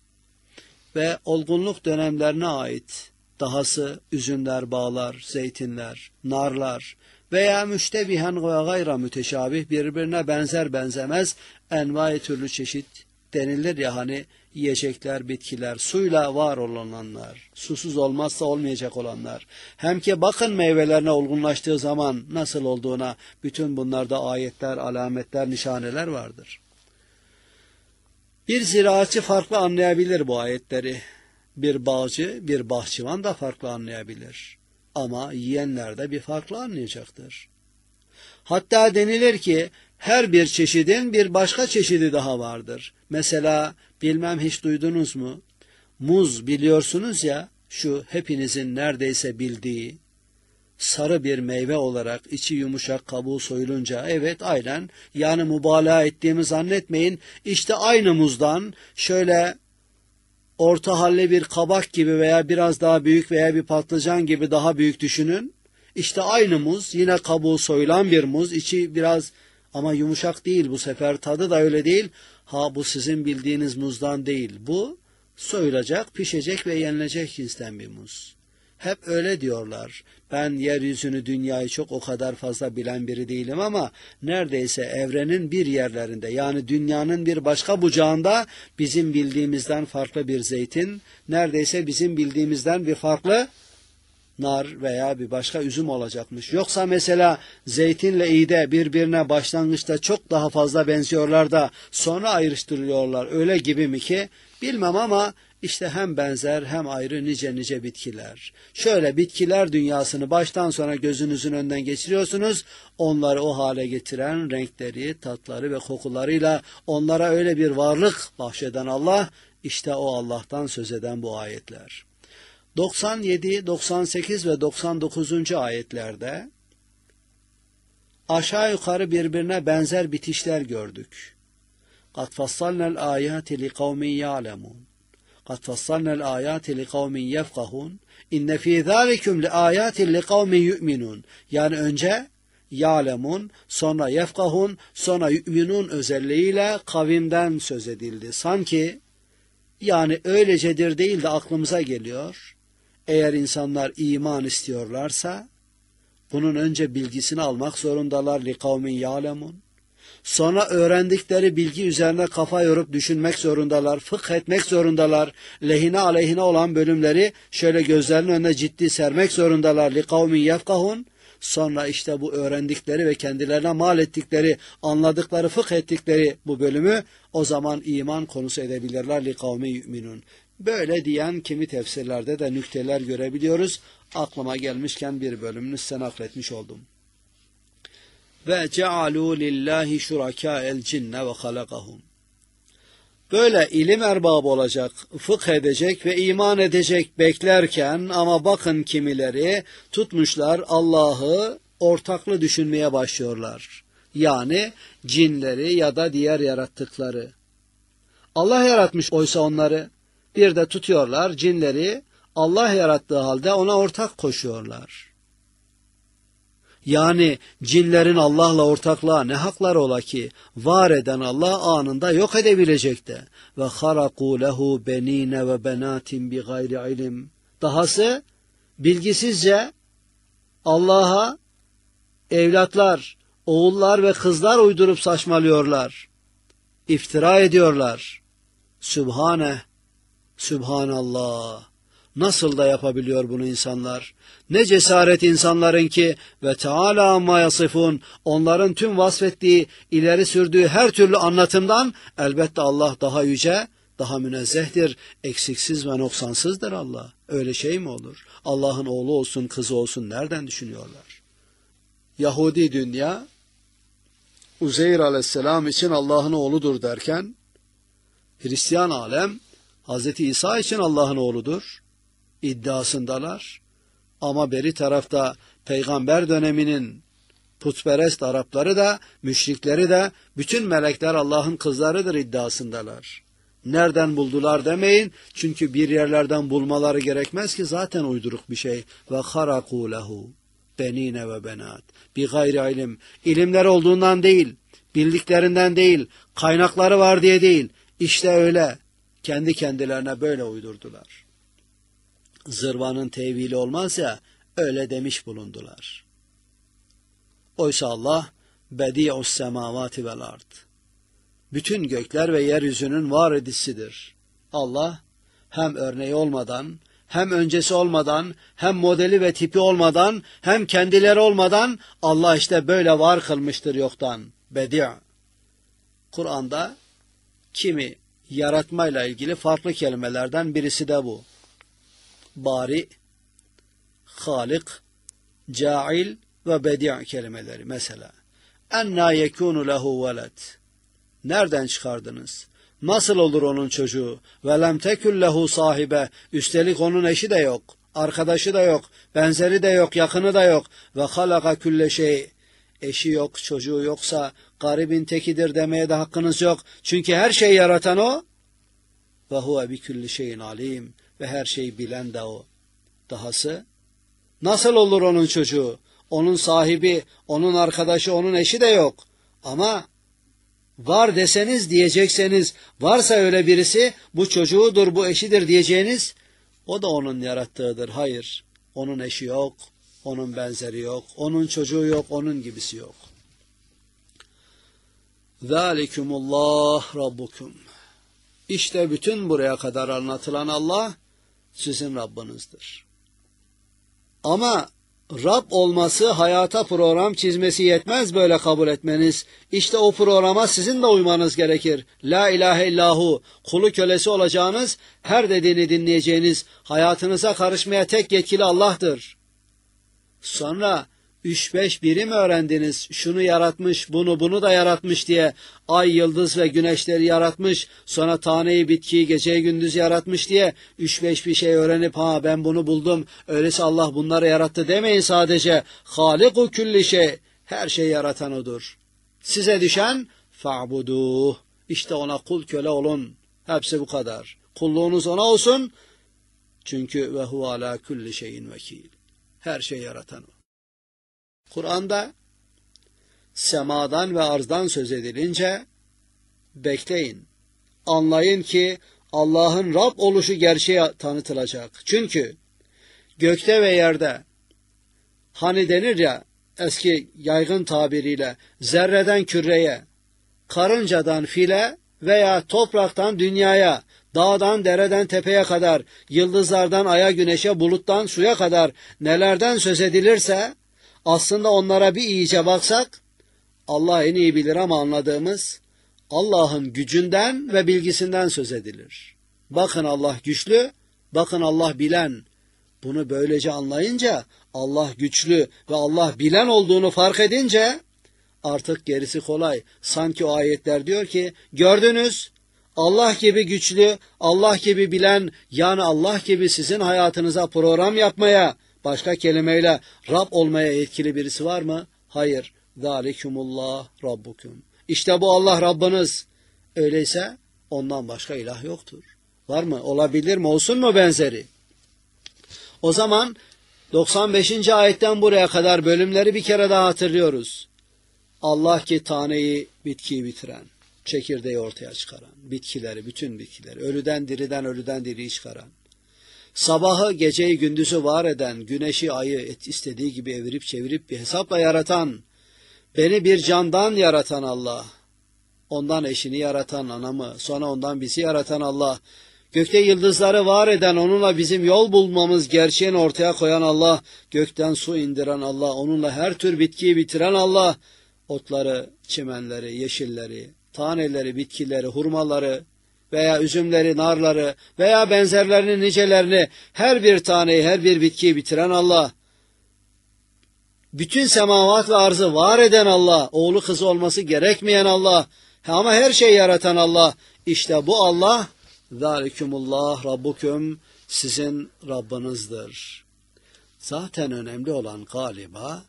ve olgunluk dönemlerine ait dahası üzümler, bağlar, zeytinler, narlar veya müştebihen veya gayra müteşabih birbirine benzer benzemez envai türlü çeşit denilir ya hani yiyecekler, bitkiler, suyla var olanlar, susuz olmazsa olmayacak olanlar. Hem ki bakın meyvelerine olgunlaştığı zaman nasıl olduğuna bütün bunlarda ayetler, alametler, nişaneler vardır. Bir ziraatçı farklı anlayabilir bu ayetleri. Bir bağcı, bir bahçıvan da farklı anlayabilir. Ama yiyenler de bir farklı anlayacaktır. Hatta denilir ki her bir çeşidin bir başka çeşidi daha vardır. Mesela bilmem hiç duydunuz mu? Muz biliyorsunuz ya şu hepinizin neredeyse bildiği sarı bir meyve olarak içi yumuşak kabuğu soyulunca evet aynen yani mübalağa ettiğimi zannetmeyin. işte aynı muzdan şöyle orta halli bir kabak gibi veya biraz daha büyük veya bir patlıcan gibi daha büyük düşünün. işte aynı muz yine kabuğu soyulan bir muz içi biraz ama yumuşak değil bu sefer tadı da öyle değil. Ha bu sizin bildiğiniz muzdan değil bu soyulacak pişecek ve yenilecek cinsten bir muz. Hep öyle diyorlar. Ben yeryüzünü, dünyayı çok o kadar fazla bilen biri değilim ama neredeyse evrenin bir yerlerinde yani dünyanın bir başka bucağında bizim bildiğimizden farklı bir zeytin, neredeyse bizim bildiğimizden bir farklı nar veya bir başka üzüm olacakmış. Yoksa mesela zeytinle iğde birbirine başlangıçta çok daha fazla benziyorlar da sonra ayrıştırılıyorlar. Öyle gibi mi ki bilmem ama işte hem benzer hem ayrı nice nice bitkiler. Şöyle bitkiler dünyasını baştan sona gözünüzün önden geçiriyorsunuz. Onları o hale getiren renkleri, tatları ve kokularıyla onlara öyle bir varlık bahşeden Allah, işte o Allah'tan söz eden bu ayetler. 97, 98 ve 99. ayetlerde aşağı yukarı birbirine benzer bitişler gördük. قَدْ فَصَّلْنَا الْآيَاتِ لِقَوْمٍ يَعْلَمُونَ قد فصلنا الآيات لقوم يفقهون inne fi zalikum li ayatin li kavmin yu'minun. Yani önce ya'lemun, sonra yefkahun, sonra yu'minun özelliğiyle kavimden söz edildi. Sanki yani öylecedir değil de aklımıza geliyor. Eğer insanlar iman istiyorlarsa bunun önce bilgisini almak zorundalar li kavmin ya'lemun. Sonra öğrendikleri bilgi üzerine kafa yorup düşünmek zorundalar, fıkh etmek zorundalar. Lehine aleyhine olan bölümleri şöyle gözlerinin önüne ciddi sermek zorundalar. لِقَوْمٍ يَفْقَهُونَ Sonra işte bu öğrendikleri ve kendilerine mal ettikleri, anladıkları, fıkh ettikleri bu bölümü o zaman iman konusu edebilirler. لِقَوْمِ يُؤْمِنُونَ Böyle diyen kimi tefsirlerde de nükteler görebiliyoruz. Aklıma gelmişken bir bölümünü size nakletmiş oldum ve cealu lillahi şuraka el cinne ve halakahum. Böyle ilim erbabı olacak, fıkh edecek ve iman edecek beklerken ama bakın kimileri tutmuşlar Allah'ı ortaklı düşünmeye başlıyorlar. Yani cinleri ya da diğer yarattıkları. Allah yaratmış oysa onları. Bir de tutuyorlar cinleri Allah yarattığı halde ona ortak koşuyorlar.'' Yani cinlerin Allah'la ortaklığa ne hakları ola ki var eden Allah anında yok edebilecek de. Ve haraku lehu benine ve benatin bi gayri ilim. Dahası bilgisizce Allah'a evlatlar, oğullar ve kızlar uydurup saçmalıyorlar. İftira ediyorlar. Sübhane, Sübhanallah. Nasıl da yapabiliyor bunu insanlar? Ne cesaret insanların ki ve Teala amma yasifun onların tüm vasfettiği, ileri sürdüğü her türlü anlatımdan elbette Allah daha yüce, daha münezzehtir, eksiksiz ve noksansızdır Allah. Öyle şey mi olur? Allah'ın oğlu olsun, kızı olsun nereden düşünüyorlar? Yahudi dünya Uzeyr aleyhisselam için Allah'ın oğludur derken Hristiyan alem Hz. İsa için Allah'ın oğludur iddiasındalar. Ama beri tarafta peygamber döneminin putperest Arapları da, müşrikleri de, bütün melekler Allah'ın kızlarıdır iddiasındalar. Nereden buldular demeyin. Çünkü bir yerlerden bulmaları gerekmez ki zaten uyduruk bir şey. Ve haraku lehu benine ve benat. Bir gayri ilim. İlimler olduğundan değil, bildiklerinden değil, kaynakları var diye değil. İşte öyle. Kendi kendilerine böyle uydurdular zırvanın tevhili olmaz ya öyle demiş bulundular. Oysa Allah bedi'us semavati vel ard. Bütün gökler ve yeryüzünün var edisidir. Allah hem örneği olmadan, hem öncesi olmadan, hem modeli ve tipi olmadan, hem kendileri olmadan Allah işte böyle var kılmıştır yoktan. Bedi'. Kur'an'da kimi yaratmayla ilgili farklı kelimelerden birisi de bu bari, halik, cail ve bedi' kelimeleri mesela. Enna yekunu lehu veled. Nereden çıkardınız? Nasıl olur onun çocuğu? Ve lem tekül lehu sahibe. Üstelik onun eşi de yok. Arkadaşı da yok. Benzeri de yok. Yakını da yok. Ve halaka külle şey. Eşi yok, çocuğu yoksa garibin tekidir demeye de hakkınız yok. Çünkü her şeyi yaratan o. Ve huve bi külli şeyin alim ve her şeyi bilen de o. Dahası nasıl olur onun çocuğu? Onun sahibi, onun arkadaşı, onun eşi de yok. Ama var deseniz diyecekseniz varsa öyle birisi bu çocuğudur bu eşidir diyeceğiniz o da onun yarattığıdır. Hayır onun eşi yok, onun benzeri yok, onun çocuğu yok, onun gibisi yok. Zalikumullah Rabbukum. İşte bütün buraya kadar anlatılan Allah sizin Rabbinizdir. Ama Rab olması, hayata program çizmesi yetmez böyle kabul etmeniz. İşte o programa sizin de uymanız gerekir. La ilahe illahu, kulu kölesi olacağınız, her dediğini dinleyeceğiniz, hayatınıza karışmaya tek yetkili Allah'tır. Sonra üç beş birim öğrendiniz. Şunu yaratmış, bunu bunu da yaratmış diye. Ay, yıldız ve güneşleri yaratmış. Sonra taneyi, bitkiyi, geceyi, gündüz yaratmış diye. üç beş bir şey öğrenip ha ben bunu buldum. Öyleyse Allah bunları yarattı demeyin sadece. Haliku külli şey. Her şey yaratan odur. Size düşen fabudu. İşte ona kul köle olun. Hepsi bu kadar. Kulluğunuz ona olsun. Çünkü ve hu ala külli şeyin vekil. Her şey yaratan odur. Kur'an'da semadan ve arzdan söz edilince bekleyin. Anlayın ki Allah'ın Rab oluşu gerçeğe tanıtılacak. Çünkü gökte ve yerde hani denir ya eski yaygın tabiriyle zerreden küreye, karıncadan file veya topraktan dünyaya, dağdan dereden tepeye kadar, yıldızlardan aya güneşe, buluttan suya kadar nelerden söz edilirse aslında onlara bir iyice baksak Allah en iyi bilir ama anladığımız Allah'ın gücünden ve bilgisinden söz edilir. Bakın Allah güçlü, bakın Allah bilen. Bunu böylece anlayınca Allah güçlü ve Allah bilen olduğunu fark edince artık gerisi kolay. Sanki o ayetler diyor ki gördünüz Allah gibi güçlü, Allah gibi bilen yani Allah gibi sizin hayatınıza program yapmaya, Başka kelimeyle Rab olmaya yetkili birisi var mı? Hayır. Zalikumullah Rabbukum. İşte bu Allah Rabbiniz. Öyleyse ondan başka ilah yoktur. Var mı? Olabilir mi? Olsun mu benzeri? O zaman 95. ayetten buraya kadar bölümleri bir kere daha hatırlıyoruz. Allah ki taneyi, bitkiyi bitiren, çekirdeği ortaya çıkaran, bitkileri, bütün bitkileri, ölüden diriden, ölüden diriyi çıkaran, sabahı geceyi gündüzü var eden, güneşi ayı et istediği gibi evirip çevirip bir hesapla yaratan, beni bir candan yaratan Allah, ondan eşini yaratan anamı, sonra ondan bizi yaratan Allah, gökte yıldızları var eden, onunla bizim yol bulmamız gerçeğini ortaya koyan Allah, gökten su indiren Allah, onunla her tür bitkiyi bitiren Allah, otları, çimenleri, yeşilleri, taneleri, bitkileri, hurmaları, veya üzümleri, narları veya benzerlerini, nicelerini her bir taneyi, her bir bitkiyi bitiren Allah, bütün semavat ve arzı var eden Allah, oğlu kızı olması gerekmeyen Allah, ama her şeyi yaratan Allah, işte bu Allah, Zalikumullah Rabbuküm, sizin Rabbinizdir. Zaten önemli olan galiba,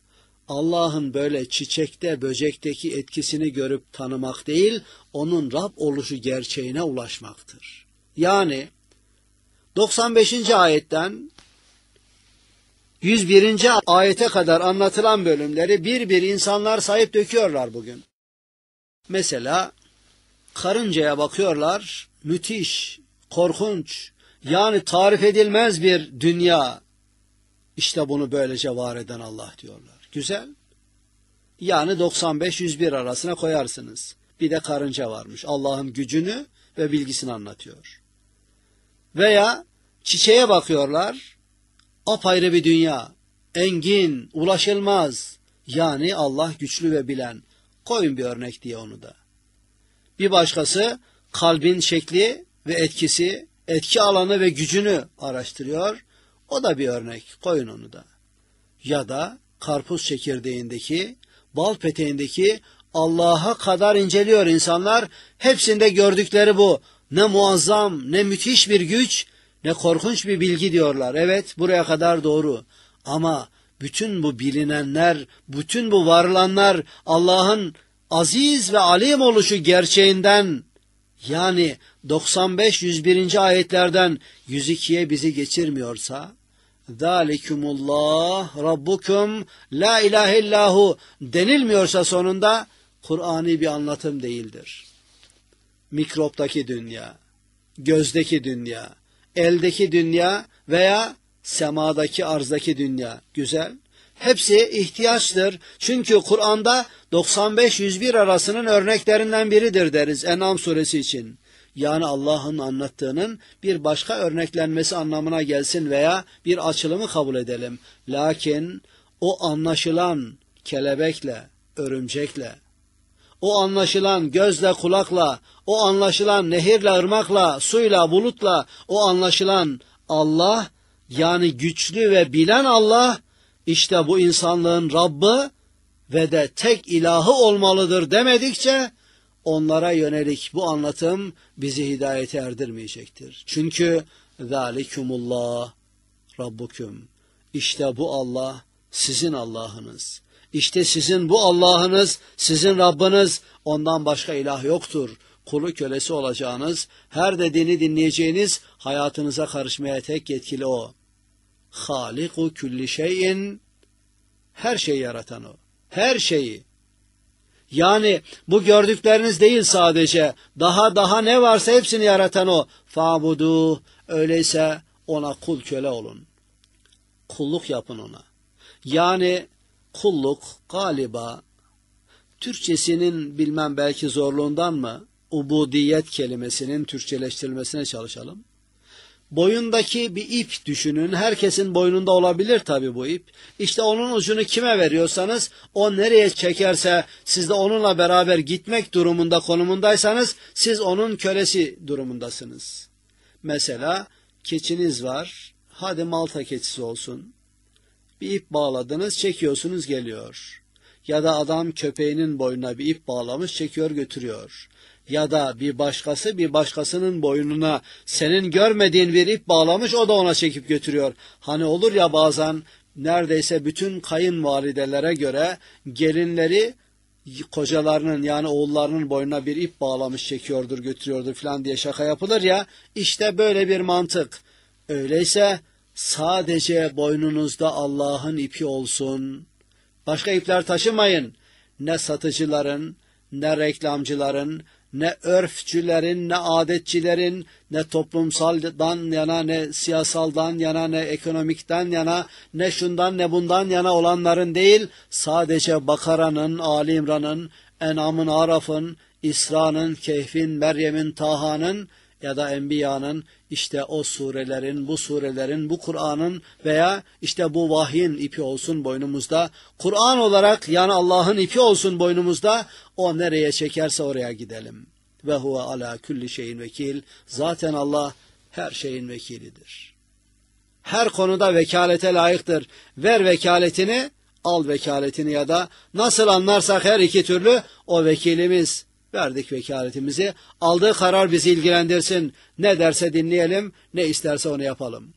Allah'ın böyle çiçekte, böcekteki etkisini görüp tanımak değil, onun Rab oluşu gerçeğine ulaşmaktır. Yani 95. ayetten 101. ayete kadar anlatılan bölümleri bir bir insanlar sayıp döküyorlar bugün. Mesela karıncaya bakıyorlar, müthiş, korkunç, yani tarif edilmez bir dünya. İşte bunu böylece var eden Allah diyorlar. Güzel. Yani 95-101 arasına koyarsınız. Bir de karınca varmış. Allah'ın gücünü ve bilgisini anlatıyor. Veya çiçeğe bakıyorlar. Apayrı bir dünya. Engin, ulaşılmaz. Yani Allah güçlü ve bilen. Koyun bir örnek diye onu da. Bir başkası kalbin şekli ve etkisi, etki alanı ve gücünü araştırıyor. O da bir örnek. Koyun onu da. Ya da karpuz çekirdeğindeki, bal peteğindeki Allah'a kadar inceliyor insanlar. Hepsinde gördükleri bu. Ne muazzam, ne müthiş bir güç, ne korkunç bir bilgi diyorlar. Evet, buraya kadar doğru. Ama bütün bu bilinenler, bütün bu varılanlar Allah'ın aziz ve alim oluşu gerçeğinden yani 95-101. ayetlerden 102'ye bizi geçirmiyorsa Zalikumullah Rabbukum La ilahe illahu denilmiyorsa sonunda Kur'an'ı bir anlatım değildir. Mikroptaki dünya, gözdeki dünya, eldeki dünya veya semadaki arzdaki dünya güzel. Hepsi ihtiyaçtır. Çünkü Kur'an'da 95-101 arasının örneklerinden biridir deriz En'am suresi için yani Allah'ın anlattığının bir başka örneklenmesi anlamına gelsin veya bir açılımı kabul edelim. Lakin o anlaşılan kelebekle, örümcekle, o anlaşılan gözle, kulakla, o anlaşılan nehirle, ırmakla, suyla, bulutla, o anlaşılan Allah yani güçlü ve bilen Allah işte bu insanlığın Rabbi ve de tek ilahı olmalıdır demedikçe onlara yönelik bu anlatım bizi hidayete erdirmeyecektir. Çünkü zalikumullah rabbukum. İşte bu Allah sizin Allah'ınız. İşte sizin bu Allah'ınız, sizin Rabbiniz, ondan başka ilah yoktur. Kulu kölesi olacağınız, her dediğini dinleyeceğiniz, hayatınıza karışmaya tek yetkili O. Haliku külli şeyin, her şeyi yaratan O. Her şeyi. Yani bu gördükleriniz değil sadece. Daha daha ne varsa hepsini yaratan o. Fabudu. Öyleyse ona kul köle olun. Kulluk yapın ona. Yani kulluk galiba Türkçesinin bilmem belki zorluğundan mı ubudiyet kelimesinin Türkçeleştirilmesine çalışalım boyundaki bir ip düşünün. Herkesin boynunda olabilir tabi bu ip. İşte onun ucunu kime veriyorsanız o nereye çekerse siz de onunla beraber gitmek durumunda konumundaysanız siz onun kölesi durumundasınız. Mesela keçiniz var. Hadi Malta keçisi olsun. Bir ip bağladınız, çekiyorsunuz geliyor. Ya da adam köpeğinin boynuna bir ip bağlamış, çekiyor götürüyor ya da bir başkası bir başkasının boynuna senin görmediğin bir ip bağlamış o da ona çekip götürüyor. Hani olur ya bazen neredeyse bütün kayınvalidelere göre gelinleri kocalarının yani oğullarının boynuna bir ip bağlamış çekiyordur götürüyordur filan diye şaka yapılır ya işte böyle bir mantık. Öyleyse sadece boynunuzda Allah'ın ipi olsun. Başka ipler taşımayın. Ne satıcıların, ne reklamcıların, ne örfçülerin, ne adetçilerin, ne toplumsaldan yana, ne siyasaldan yana, ne ekonomikten yana, ne şundan ne bundan yana olanların değil, sadece Bakara'nın, Ali İmran'ın, Enam'ın, Araf'ın, İsra'nın, Kehf'in, Meryem'in, Taha'nın, ya da Enbiya'nın işte o surelerin, bu surelerin, bu Kur'an'ın veya işte bu vahyin ipi olsun boynumuzda. Kur'an olarak yani Allah'ın ipi olsun boynumuzda o nereye çekerse oraya gidelim. Ve huve ala külli şeyin vekil. Zaten Allah her şeyin vekilidir. Her konuda vekalete layıktır. Ver vekaletini, al vekaletini ya da nasıl anlarsak her iki türlü o vekilimiz Verdik vekaletimizi. Aldığı karar bizi ilgilendirsin. Ne derse dinleyelim, ne isterse onu yapalım.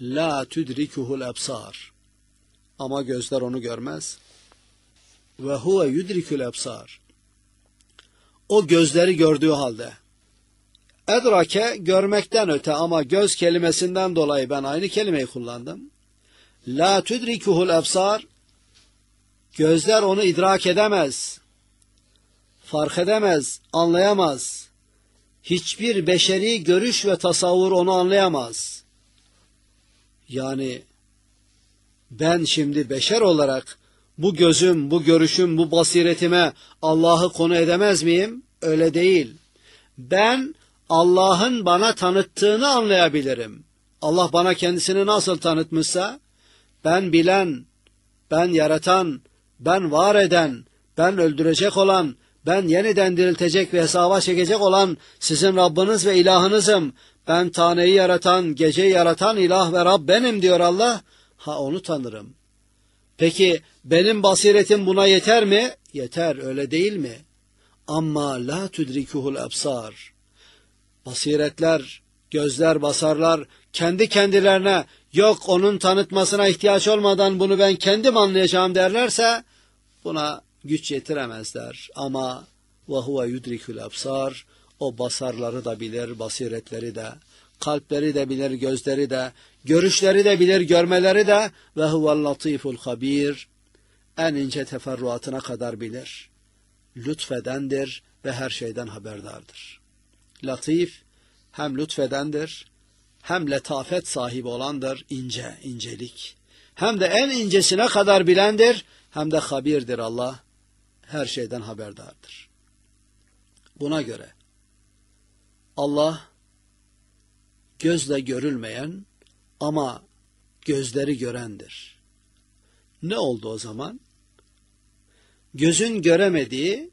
La tudrikuhul absar. Ama gözler onu görmez. Ve huve yudrikul absar. O gözleri gördüğü halde. Edrake görmekten öte ama göz kelimesinden dolayı ben aynı kelimeyi kullandım. La tudrikuhul absar. Gözler onu idrak edemez fark edemez, anlayamaz. Hiçbir beşeri görüş ve tasavvur onu anlayamaz. Yani ben şimdi beşer olarak bu gözüm, bu görüşüm, bu basiretime Allah'ı konu edemez miyim? Öyle değil. Ben Allah'ın bana tanıttığını anlayabilirim. Allah bana kendisini nasıl tanıtmışsa ben bilen, ben yaratan, ben var eden, ben öldürecek olan, ben yeniden diriltecek ve hesaba çekecek olan sizin Rabbiniz ve ilahınızım. Ben taneyi yaratan, geceyi yaratan ilah ve Rab benim diyor Allah. Ha onu tanırım. Peki benim basiretim buna yeter mi? Yeter öyle değil mi? Amma la tudrikuhul absar. Basiretler, gözler, basarlar kendi kendilerine yok onun tanıtmasına ihtiyaç olmadan bunu ben kendim anlayacağım derlerse buna güç yetiremezler ama ve huve yudrikül absar o basarları da bilir, basiretleri de, kalpleri de bilir, gözleri de, görüşleri de bilir, görmeleri de ve huvel latiful habir en ince teferruatına kadar bilir. Lütfedendir ve her şeyden haberdardır. Latif hem lütfedendir hem letafet sahibi olandır ince incelik. Hem de en incesine kadar bilendir hem de habirdir Allah her şeyden haberdardır. Buna göre Allah gözle görülmeyen ama gözleri görendir. Ne oldu o zaman? Gözün göremediği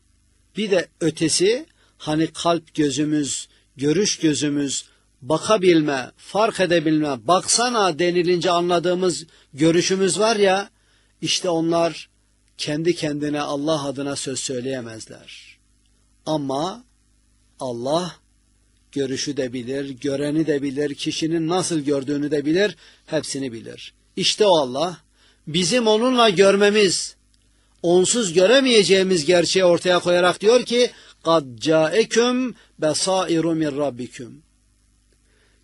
bir de ötesi hani kalp gözümüz, görüş gözümüz, bakabilme, fark edebilme, baksana denilince anladığımız görüşümüz var ya, işte onlar kendi kendine Allah adına söz söyleyemezler. Ama Allah görüşü de bilir, göreni de bilir, kişinin nasıl gördüğünü de bilir, hepsini bilir. İşte o Allah bizim onunla görmemiz, onsuz göremeyeceğimiz gerçeği ortaya koyarak diyor ki قَدْ جَاءَكُمْ بَصَائِرُ مِنْ رَبِّكُمْ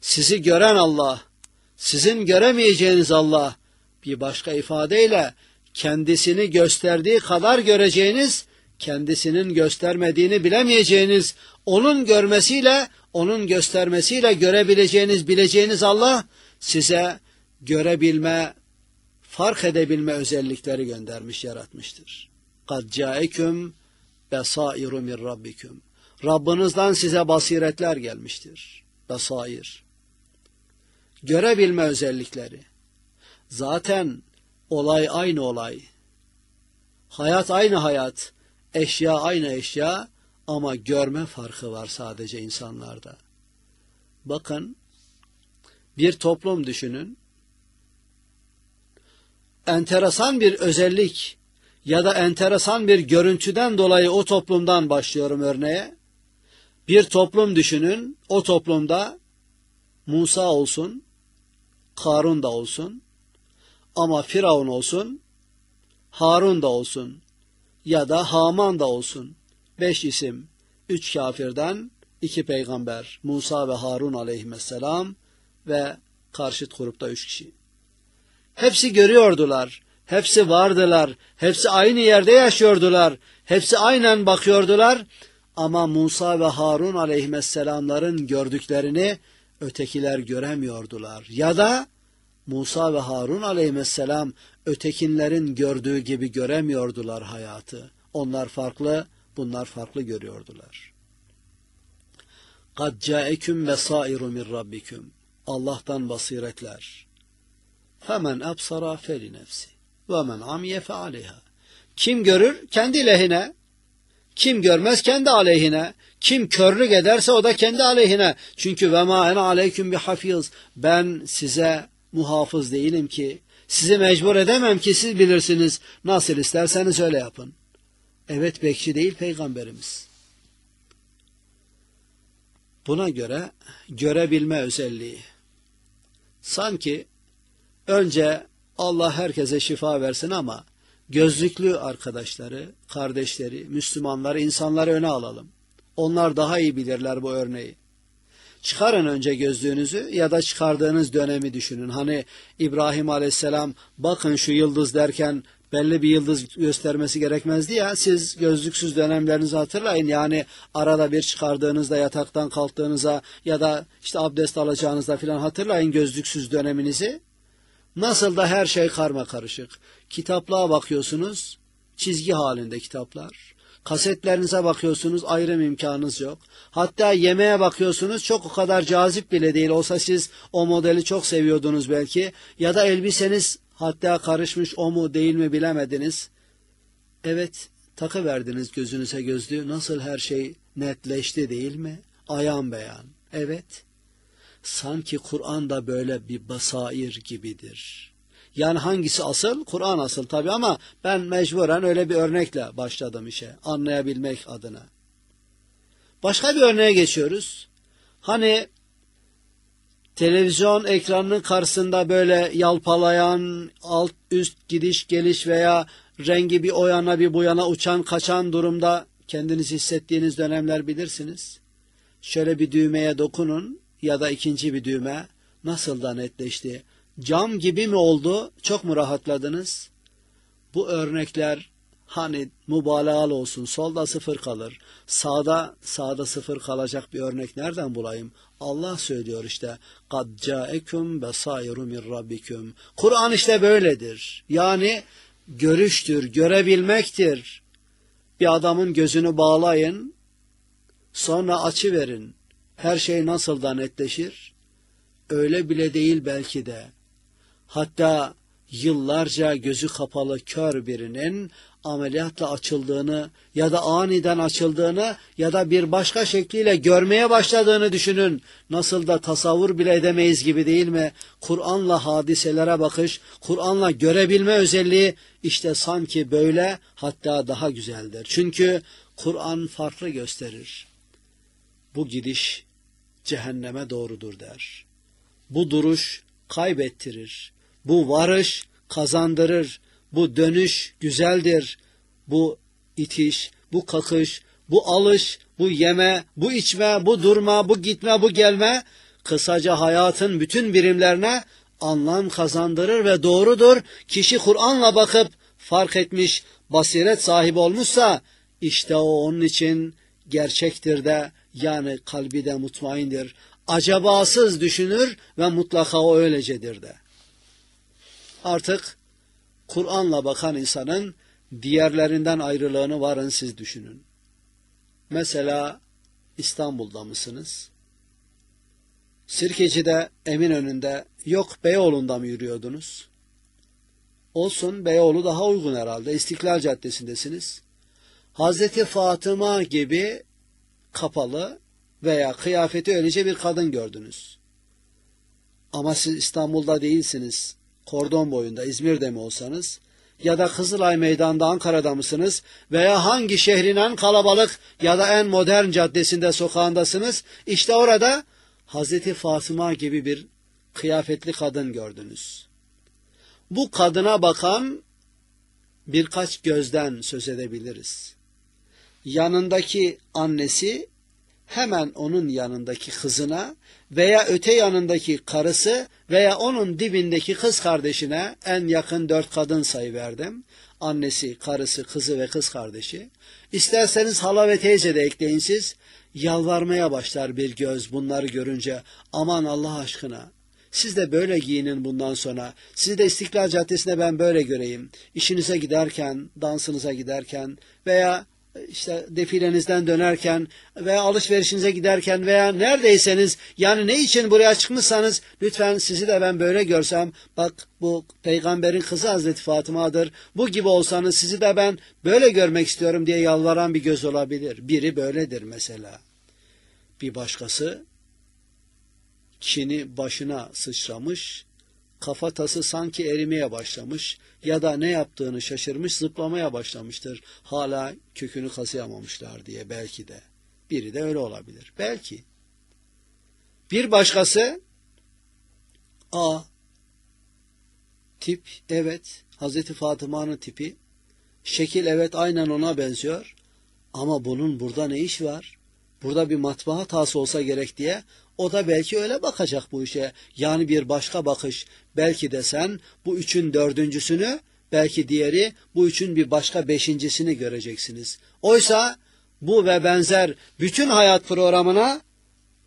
Sizi gören Allah, sizin göremeyeceğiniz Allah bir başka ifadeyle kendisini gösterdiği kadar göreceğiniz, kendisinin göstermediğini bilemeyeceğiniz, onun görmesiyle, onun göstermesiyle görebileceğiniz, bileceğiniz Allah size görebilme, fark edebilme özellikleri göndermiş, yaratmıştır. قَدْ جَاءَكُمْ بَصَائِرُ مِنْ رَبِّكُمْ Rabbinizden size basiretler gelmiştir. Besair. Görebilme özellikleri. Zaten Olay aynı olay. Hayat aynı hayat. Eşya aynı eşya ama görme farkı var sadece insanlarda. Bakın bir toplum düşünün. Enteresan bir özellik ya da enteresan bir görüntüden dolayı o toplumdan başlıyorum örneğe. Bir toplum düşünün, o toplumda Musa olsun, Karun da olsun, ama Firavun olsun, Harun da olsun ya da Haman da olsun. Beş isim, üç kafirden iki peygamber Musa ve Harun aleyhisselam ve karşıt grupta üç kişi. Hepsi görüyordular, hepsi vardılar, hepsi aynı yerde yaşıyordular, hepsi aynen bakıyordular. Ama Musa ve Harun aleyhisselamların gördüklerini ötekiler göremiyordular. Ya da Musa ve Harun aleyhisselam ötekinlerin gördüğü gibi göremiyordular hayatı. Onlar farklı, bunlar farklı görüyordular. قَدْ جَاءَكُمْ بَصَائِرُ مِنْ رَبِّكُمْ Allah'tan basiretler. فَمَنْ أَبْصَرَا فَلِنَفْسِ وَمَنْ عَمِيَ فَعَلِهَا Kim görür? Kendi lehine. Kim görmez? Kendi aleyhine. Kim körlük ederse o da kendi aleyhine. Çünkü ve ma en aleyküm bir hafiz. Ben size muhafız değilim ki. Sizi mecbur edemem ki siz bilirsiniz. Nasıl isterseniz öyle yapın. Evet bekçi değil peygamberimiz. Buna göre görebilme özelliği. Sanki önce Allah herkese şifa versin ama gözlüklü arkadaşları, kardeşleri, Müslümanları, insanları öne alalım. Onlar daha iyi bilirler bu örneği çıkarın önce gözlüğünüzü ya da çıkardığınız dönemi düşünün. Hani İbrahim Aleyhisselam bakın şu yıldız derken belli bir yıldız göstermesi gerekmezdi ya. Siz gözlüksüz dönemlerinizi hatırlayın. Yani arada bir çıkardığınızda yataktan kalktığınızda ya da işte abdest alacağınızda filan hatırlayın gözlüksüz döneminizi. Nasıl da her şey karma karışık. Kitaplığa bakıyorsunuz. Çizgi halinde kitaplar. Kasetlerinize bakıyorsunuz ayrım imkanınız yok. Hatta yemeğe bakıyorsunuz çok o kadar cazip bile değil. Olsa siz o modeli çok seviyordunuz belki. Ya da elbiseniz hatta karışmış o mu değil mi bilemediniz. Evet takı verdiniz gözünüze gözlüğü. Nasıl her şey netleşti değil mi? Ayan beyan. Evet. Sanki Kur'an da böyle bir basair gibidir.'' Yani hangisi asıl? Kur'an asıl tabii ama ben mecburen öyle bir örnekle başladım işe anlayabilmek adına. Başka bir örneğe geçiyoruz. Hani televizyon ekranının karşısında böyle yalpalayan, alt üst gidiş geliş veya rengi bir o yana bir bu yana uçan kaçan durumda kendinizi hissettiğiniz dönemler bilirsiniz. Şöyle bir düğmeye dokunun ya da ikinci bir düğme nasıl da netleşti, cam gibi mi oldu? Çok mu rahatladınız? Bu örnekler hani mübalağalı olsun. Solda sıfır kalır. Sağda sağda sıfır kalacak bir örnek nereden bulayım? Allah söylüyor işte. Kad caekum besairu min rabbikum. Kur'an işte böyledir. Yani görüştür, görebilmektir. Bir adamın gözünü bağlayın, sonra açı verin. Her şey nasıldan netleşir? Öyle bile değil belki de hatta yıllarca gözü kapalı kör birinin ameliyatla açıldığını ya da aniden açıldığını ya da bir başka şekliyle görmeye başladığını düşünün. Nasıl da tasavvur bile edemeyiz gibi değil mi? Kur'an'la hadiselere bakış, Kur'an'la görebilme özelliği işte sanki böyle hatta daha güzeldir. Çünkü Kur'an farklı gösterir. Bu gidiş cehenneme doğrudur der. Bu duruş kaybettirir bu varış kazandırır, bu dönüş güzeldir, bu itiş, bu kakış, bu alış, bu yeme, bu içme, bu durma, bu gitme, bu gelme, kısaca hayatın bütün birimlerine anlam kazandırır ve doğrudur. Kişi Kur'an'la bakıp fark etmiş, basiret sahibi olmuşsa işte o onun için gerçektir de yani kalbi de mutmaindir. Acabasız düşünür ve mutlaka o öylecedir de. Artık Kur'an'la bakan insanın diğerlerinden ayrılığını varın siz düşünün. Mesela İstanbul'da mısınız? Sirkeci'de Emin önünde yok Beyoğlu'nda mı yürüyordunuz? Olsun Beyoğlu daha uygun herhalde. İstiklal Caddesi'ndesiniz. Hazreti Fatıma gibi kapalı veya kıyafeti önce bir kadın gördünüz. Ama siz İstanbul'da değilsiniz kordon boyunda İzmir'de mi olsanız ya da Kızılay Meydan'da Ankara'da mısınız veya hangi şehrin en kalabalık ya da en modern caddesinde sokağındasınız işte orada Hazreti Fatıma gibi bir kıyafetli kadın gördünüz. Bu kadına bakan birkaç gözden söz edebiliriz. Yanındaki annesi hemen onun yanındaki kızına veya öte yanındaki karısı veya onun dibindeki kız kardeşine en yakın dört kadın sayı verdim. Annesi, karısı, kızı ve kız kardeşi. İsterseniz hala ve teyze de ekleyin siz. Yalvarmaya başlar bir göz bunları görünce aman Allah aşkına siz de böyle giyinin bundan sonra. Sizi de İstiklal Caddesi'ne ben böyle göreyim. İşinize giderken, dansınıza giderken veya işte defilenizden dönerken veya alışverişinize giderken veya neredeyseniz yani ne için buraya çıkmışsanız lütfen sizi de ben böyle görsem bak bu peygamberin kızı Hazreti Fatıma'dır. Bu gibi olsanız sizi de ben böyle görmek istiyorum diye yalvaran bir göz olabilir. Biri böyledir mesela. Bir başkası çini başına sıçramış kafatası sanki erimeye başlamış ya da ne yaptığını şaşırmış zıplamaya başlamıştır. Hala kökünü kazıyamamışlar diye belki de. Biri de öyle olabilir. Belki. Bir başkası A tip evet Hazreti Fatıma'nın tipi şekil evet aynen ona benziyor ama bunun burada ne iş var? Burada bir matbaa hatası olsa gerek diye o da belki öyle bakacak bu işe. Yani bir başka bakış. Belki de sen bu üçün dördüncüsünü, belki diğeri bu üçün bir başka beşincisini göreceksiniz. Oysa bu ve benzer bütün hayat programına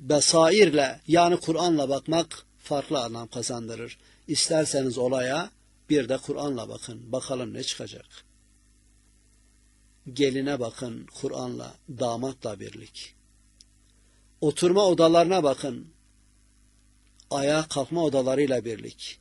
besairle yani Kur'an'la bakmak farklı anlam kazandırır. İsterseniz olaya bir de Kur'an'la bakın. Bakalım ne çıkacak. Geline bakın Kur'an'la, damatla birlik. Oturma odalarına bakın. Ayağa kalkma odalarıyla birlik.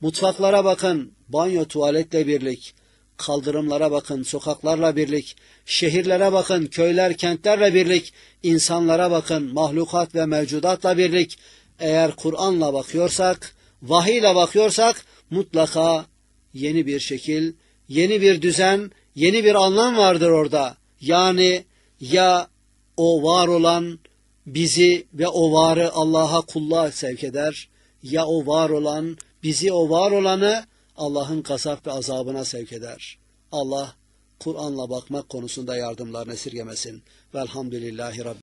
Mutfaklara bakın, banyo tuvaletle birlik. Kaldırımlara bakın, sokaklarla birlik. Şehirlere bakın, köyler, kentlerle birlik. insanlara bakın, mahlukat ve mevcudatla birlik. Eğer Kur'an'la bakıyorsak, vahiyle bakıyorsak mutlaka yeni bir şekil, yeni bir düzen, yeni bir anlam vardır orada. Yani ya o var olan bizi ve o varı Allah'a kulluğa sevk eder ya o var olan bizi o var olanı Allah'ın kasap ve azabına sevk eder. Allah Kur'an'la bakmak konusunda yardımlarını esirgemesin. Velhamdülillahi Rabbil